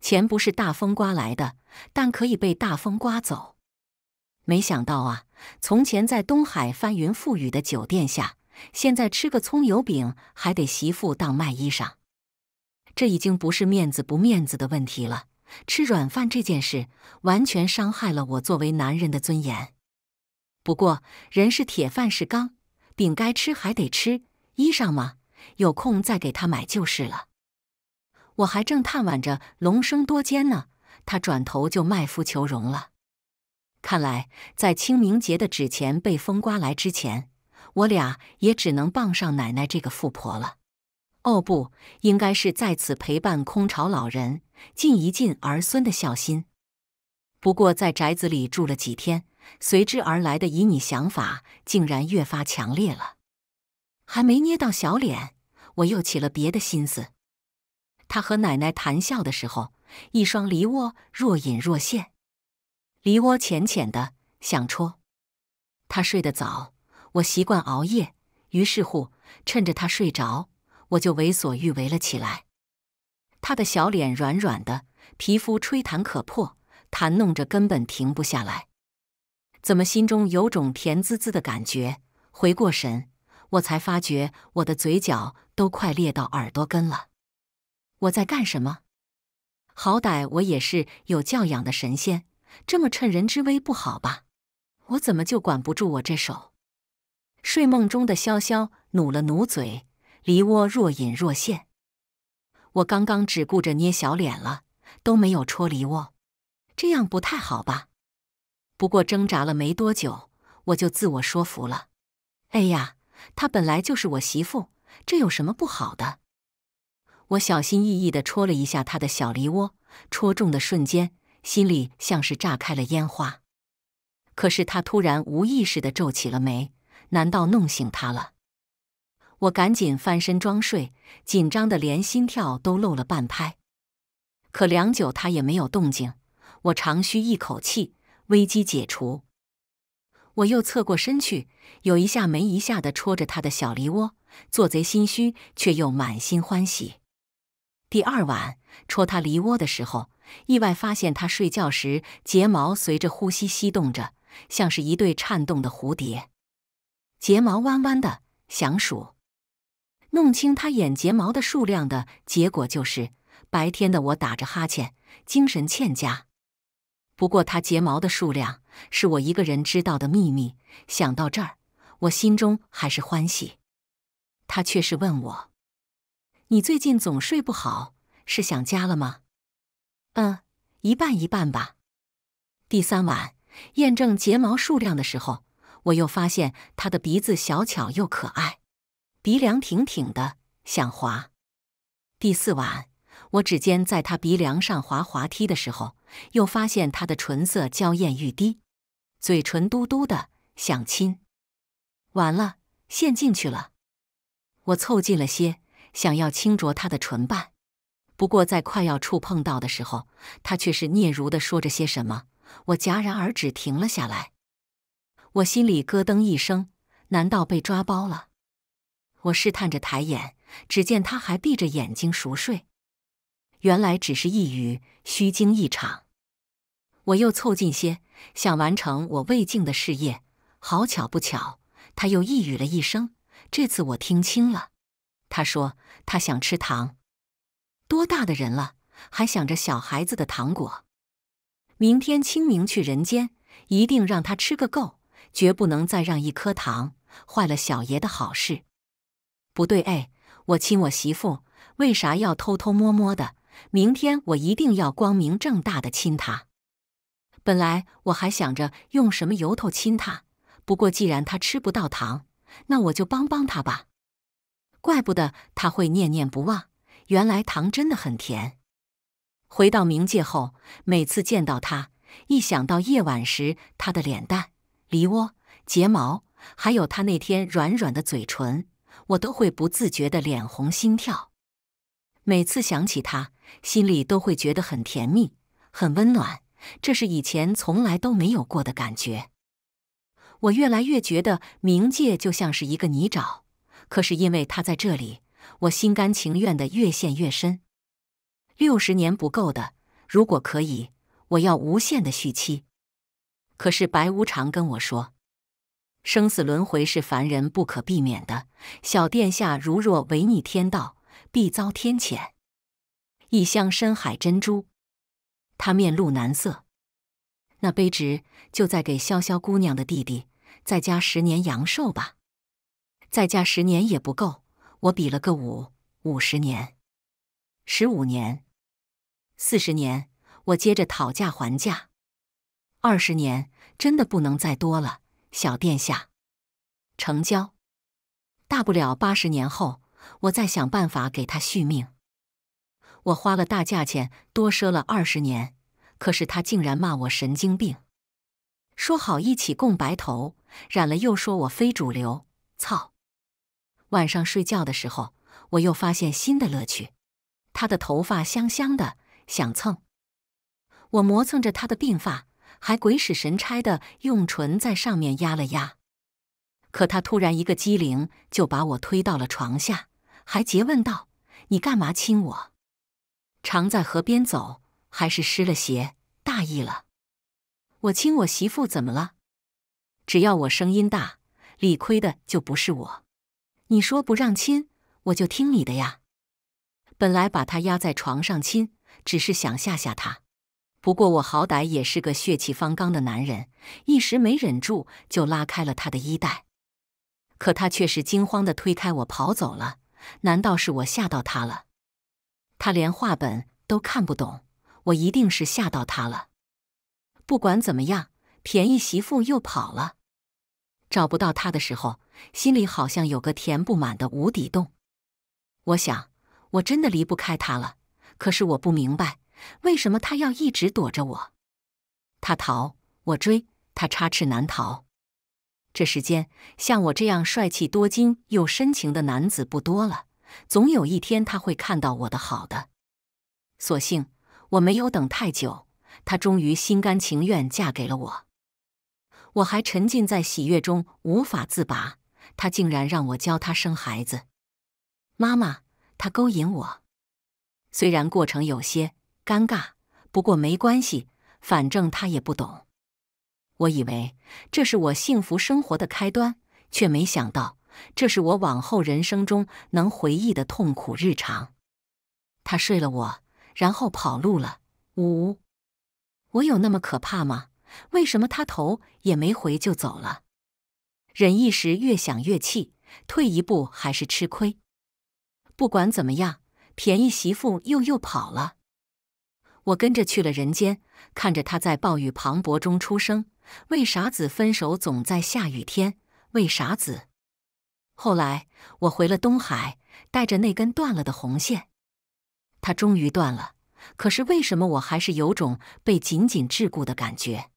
钱不是大风刮来的，但可以被大风刮走。没想到啊，从前在东海翻云覆雨的酒店下，现在吃个葱油饼还得媳妇当卖衣裳。这已经不是面子不面子的问题了，吃软饭这件事完全伤害了我作为男人的尊严。不过人是铁饭是钢，饼该吃还得吃，衣裳嘛，有空再给他买就是了。我还正叹惋着龙生多艰呢，他转头就卖夫求荣了。看来，在清明节的纸钱被风刮来之前，我俩也只能傍上奶奶这个富婆了。哦，不，应该是在此陪伴空巢老人，尽一尽儿孙的孝心。不过，在宅子里住了几天，随之而来的以你想法，竟然越发强烈了。还没捏到小脸，我又起了别的心思。他和奶奶谈笑的时候，一双梨窝若隐若现，梨窝浅浅的，想戳。他睡得早，我习惯熬夜，于是乎，趁着他睡着，我就为所欲为了起来。他的小脸软软的，皮肤吹弹可破，弹弄着根本停不下来。怎么心中有种甜滋滋的感觉？回过神，我才发觉我的嘴角都快裂到耳朵根了。我在干什么？好歹我也是有教养的神仙，这么趁人之危不好吧？我怎么就管不住我这手？睡梦中的潇潇努了努嘴，梨窝若隐若现。我刚刚只顾着捏小脸了，都没有戳梨窝，这样不太好吧？不过挣扎了没多久，我就自我说服了。哎呀，她本来就是我媳妇，这有什么不好的？我小心翼翼地戳了一下他的小梨窝，戳中的瞬间，心里像是炸开了烟花。可是他突然无意识的皱起了眉，难道弄醒他了？我赶紧翻身装睡，紧张的连心跳都漏了半拍。可良久他也没有动静，我长吁一口气，危机解除。我又侧过身去，有一下没一下的戳着他的小梨窝，做贼心虚却又满心欢喜。第二晚戳他梨窝的时候，意外发现他睡觉时睫毛随着呼吸吸动着，像是一对颤动的蝴蝶。睫毛弯弯的，想数，弄清他眼睫毛的数量的结果就是，白天的我打着哈欠，精神欠佳。不过他睫毛的数量是我一个人知道的秘密。想到这儿，我心中还是欢喜。他却是问我。你最近总睡不好，是想家了吗？嗯，一半一半吧。第三晚验证睫毛数量的时候，我又发现他的鼻子小巧又可爱，鼻梁挺挺的，想滑。第四晚，我指尖在他鼻梁上滑滑梯的时候，又发现他的唇色娇艳欲滴，嘴唇嘟嘟的，想亲。完了，陷进去了。我凑近了些。想要轻啄他的唇瓣，不过在快要触碰到的时候，他却是嗫嚅的说着些什么。我戛然而止，停了下来。我心里咯噔一声，难道被抓包了？我试探着抬眼，只见他还闭着眼睛熟睡。原来只是一语，虚惊一场。我又凑近些，想完成我未竟的事业。好巧不巧，他又一语了一声，这次我听清了。他说：“他想吃糖，多大的人了，还想着小孩子的糖果。明天清明去人间，一定让他吃个够，绝不能再让一颗糖坏了小爷的好事。”不对，哎，我亲我媳妇，为啥要偷偷摸摸的？明天我一定要光明正大的亲她。本来我还想着用什么由头亲她，不过既然她吃不到糖，那我就帮帮她吧。怪不得他会念念不忘，原来糖真的很甜。回到冥界后，每次见到他，一想到夜晚时他的脸蛋、梨窝、睫毛，还有他那天软软的嘴唇，我都会不自觉的脸红心跳。每次想起他，心里都会觉得很甜蜜、很温暖，这是以前从来都没有过的感觉。我越来越觉得冥界就像是一个泥沼。可是，因为他在这里，我心甘情愿的越陷越深。六十年不够的，如果可以，我要无限的续期。可是白无常跟我说，生死轮回是凡人不可避免的。小殿下如若违逆天道，必遭天谴。一箱深海珍珠，他面露难色。那卑职就再给潇潇姑娘的弟弟再加十年阳寿吧。再加十年也不够，我比了个五五十年，十五年，四十年，我接着讨价还价，二十年真的不能再多了，小殿下，成交。大不了八十年后，我再想办法给他续命。我花了大价钱多赊了二十年，可是他竟然骂我神经病，说好一起共白头，染了又说我非主流，操！晚上睡觉的时候，我又发现新的乐趣。他的头发香香的，想蹭。我磨蹭着他的鬓发，还鬼使神差的用唇在上面压了压。可他突然一个机灵，就把我推到了床下，还诘问道：“你干嘛亲我？常在河边走，还是湿了鞋？大意了！我亲我媳妇怎么了？只要我声音大，理亏的就不是我。”你说不让亲，我就听你的呀。本来把他压在床上亲，只是想吓吓他。不过我好歹也是个血气方刚的男人，一时没忍住就拉开了他的衣带。可他却是惊慌的推开我跑走了。难道是我吓到他了？他连话本都看不懂，我一定是吓到他了。不管怎么样，便宜媳妇又跑了。找不到他的时候。心里好像有个填不满的无底洞。我想，我真的离不开他了。可是我不明白，为什么他要一直躲着我？他逃，我追，他插翅难逃。这世间像我这样帅气多金又深情的男子不多了。总有一天，他会看到我的好的。所幸我没有等太久，他终于心甘情愿嫁给了我。我还沉浸在喜悦中无法自拔。他竟然让我教他生孩子，妈妈，他勾引我，虽然过程有些尴尬，不过没关系，反正他也不懂。我以为这是我幸福生活的开端，却没想到这是我往后人生中能回忆的痛苦日常。他睡了我，然后跑路了。呜，呜，我有那么可怕吗？为什么他头也没回就走了？忍一时，越想越气；退一步，还是吃亏。不管怎么样，便宜媳妇又又跑了。我跟着去了人间，看着她在暴雨磅礴中出生。为啥子分手总在下雨天？为啥子？后来我回了东海，带着那根断了的红线。它终于断了，可是为什么我还是有种被紧紧桎梏的感觉？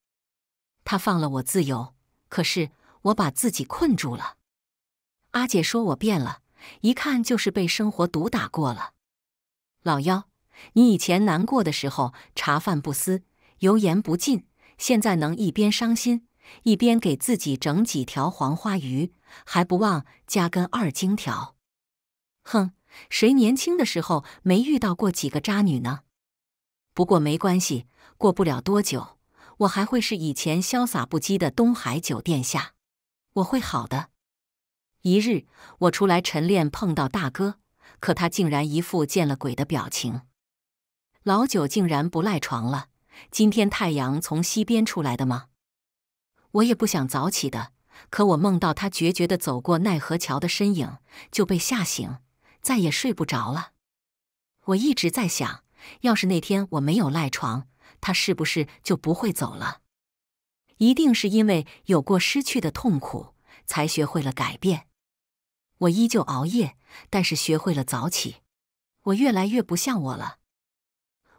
他放了我自由，可是。我把自己困住了。阿姐说：“我变了，一看就是被生活毒打过了。”老幺，你以前难过的时候茶饭不思、油盐不进，现在能一边伤心一边给自己整几条黄花鱼，还不忘加根二荆条。哼，谁年轻的时候没遇到过几个渣女呢？不过没关系，过不了多久，我还会是以前潇洒不羁的东海酒店下。我会好的。一日，我出来晨练，碰到大哥，可他竟然一副见了鬼的表情。老九竟然不赖床了，今天太阳从西边出来的吗？我也不想早起的，可我梦到他决绝的走过奈何桥的身影，就被吓醒，再也睡不着了。我一直在想，要是那天我没有赖床，他是不是就不会走了？一定是因为有过失去的痛苦，才学会了改变。我依旧熬夜，但是学会了早起。我越来越不像我了。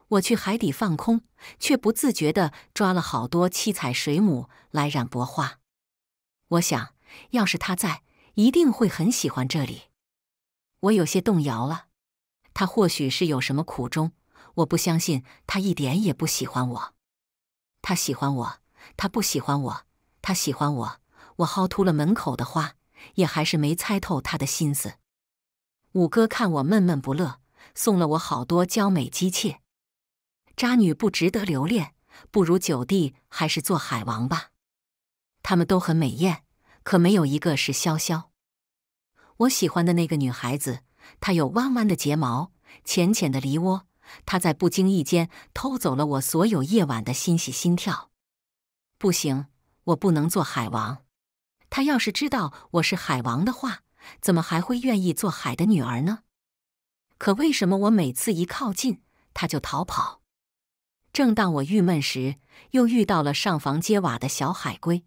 我去海底放空，却不自觉地抓了好多七彩水母来染帛画。我想，要是他在，一定会很喜欢这里。我有些动摇了。他或许是有什么苦衷，我不相信他一点也不喜欢我。他喜欢我。他不喜欢我，他喜欢我。我薅秃了门口的花，也还是没猜透他的心思。五哥看我闷闷不乐，送了我好多娇美姬妾。渣女不值得留恋，不如九弟还是做海王吧。他们都很美艳，可没有一个是潇潇。我喜欢的那个女孩子，她有弯弯的睫毛，浅浅的梨窝。她在不经意间偷走了我所有夜晚的欣喜心跳。不行，我不能做海王。他要是知道我是海王的话，怎么还会愿意做海的女儿呢？可为什么我每次一靠近他就逃跑？正当我郁闷时，又遇到了上房揭瓦的小海龟。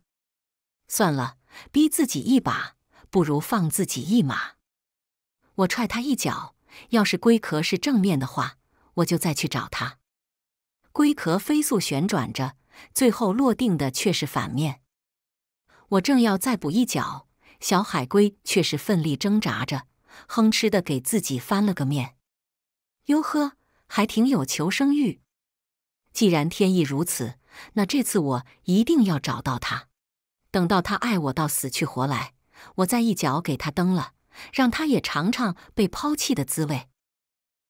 算了，逼自己一把，不如放自己一马。我踹他一脚。要是龟壳是正面的话，我就再去找他。龟壳飞速旋转着。最后落定的却是反面。我正要再补一脚，小海龟却是奋力挣扎着，哼哧的给自己翻了个面。哟呵，还挺有求生欲。既然天意如此，那这次我一定要找到他。等到他爱我到死去活来，我再一脚给他蹬了，让他也尝尝被抛弃的滋味。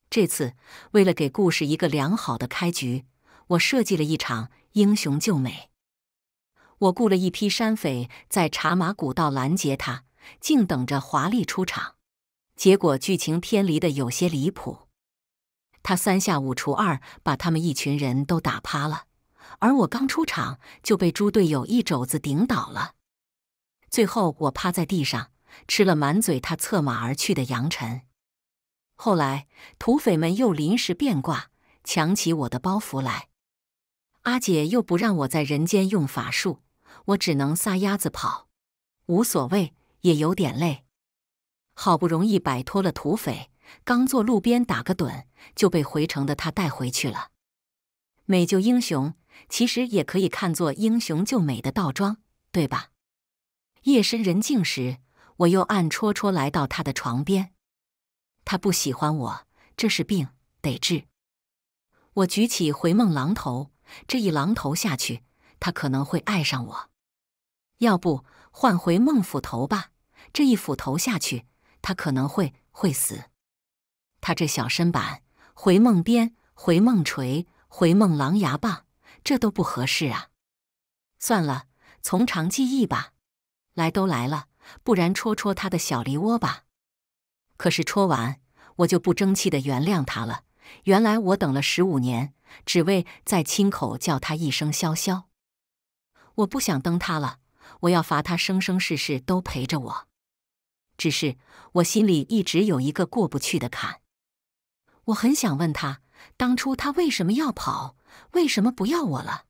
这次为了给故事一个良好的开局，我设计了一场。英雄救美，我雇了一批山匪在茶马古道拦截他，静等着华丽出场。结果剧情偏离的有些离谱，他三下五除二把他们一群人都打趴了，而我刚出场就被猪队友一肘子顶倒了。最后我趴在地上吃了满嘴他策马而去的扬尘。后来土匪们又临时变卦，抢起我的包袱来。阿姐又不让我在人间用法术，我只能撒丫子跑。无所谓，也有点累。好不容易摆脱了土匪，刚坐路边打个盹，就被回城的他带回去了。美救英雄，其实也可以看作英雄救美的倒装，对吧？夜深人静时，我又暗戳戳来到他的床边。他不喜欢我，这是病，得治。我举起回梦榔头。这一榔头下去，他可能会爱上我；要不换回孟斧头吧。这一斧头下去，他可能会会死。他这小身板，回梦鞭、回梦锤、回梦狼牙棒，这都不合适啊。算了，从长计议吧。来都来了，不然戳戳他的小梨窝吧。可是戳完，我就不争气的原谅他了。原来我等了十五年。只为再亲口叫他一声“潇潇”，我不想蹬他了，我要罚他生生世世都陪着我。只是我心里一直有一个过不去的坎，我很想问他，当初他为什么要跑，为什么不要我了？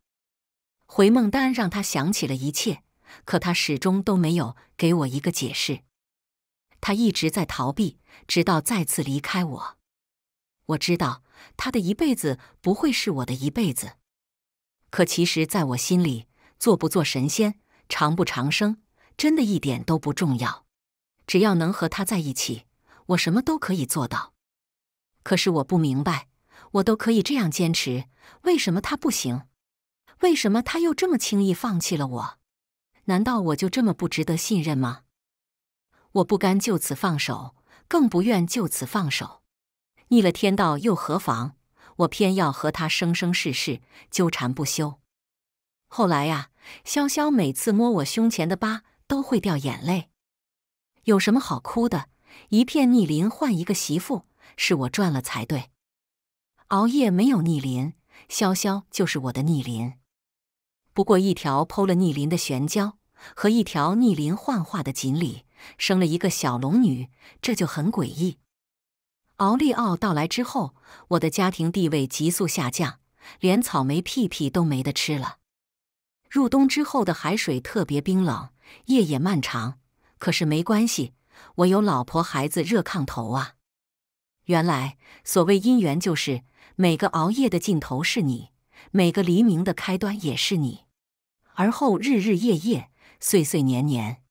回梦丹让他想起了一切，可他始终都没有给我一个解释。他一直在逃避，直到再次离开我。我知道。他的一辈子不会是我的一辈子，可其实，在我心里，做不做神仙，长不长生，真的一点都不重要。只要能和他在一起，我什么都可以做到。可是我不明白，我都可以这样坚持，为什么他不行？为什么他又这么轻易放弃了我？难道我就这么不值得信任吗？我不甘就此放手，更不愿就此放手。逆了天道又何妨？我偏要和他生生世世纠缠不休。后来呀，潇潇每次摸我胸前的疤都会掉眼泪。有什么好哭的？一片逆鳞换一个媳妇，是我赚了才对。熬夜没有逆鳞，潇潇就是我的逆鳞。不过一条剖了逆鳞的玄蛟和一条逆鳞幻化的锦鲤生了一个小龙女，这就很诡异。奥利奥到来之后，我的家庭地位急速下降，连草莓屁屁都没得吃了。入冬之后的海水特别冰冷，夜也漫长。可是没关系，我有老婆孩子热炕头啊。原来所谓姻缘，就是每个熬夜的尽头是你，每个黎明的开端也是你。而后日日夜夜，岁岁年年。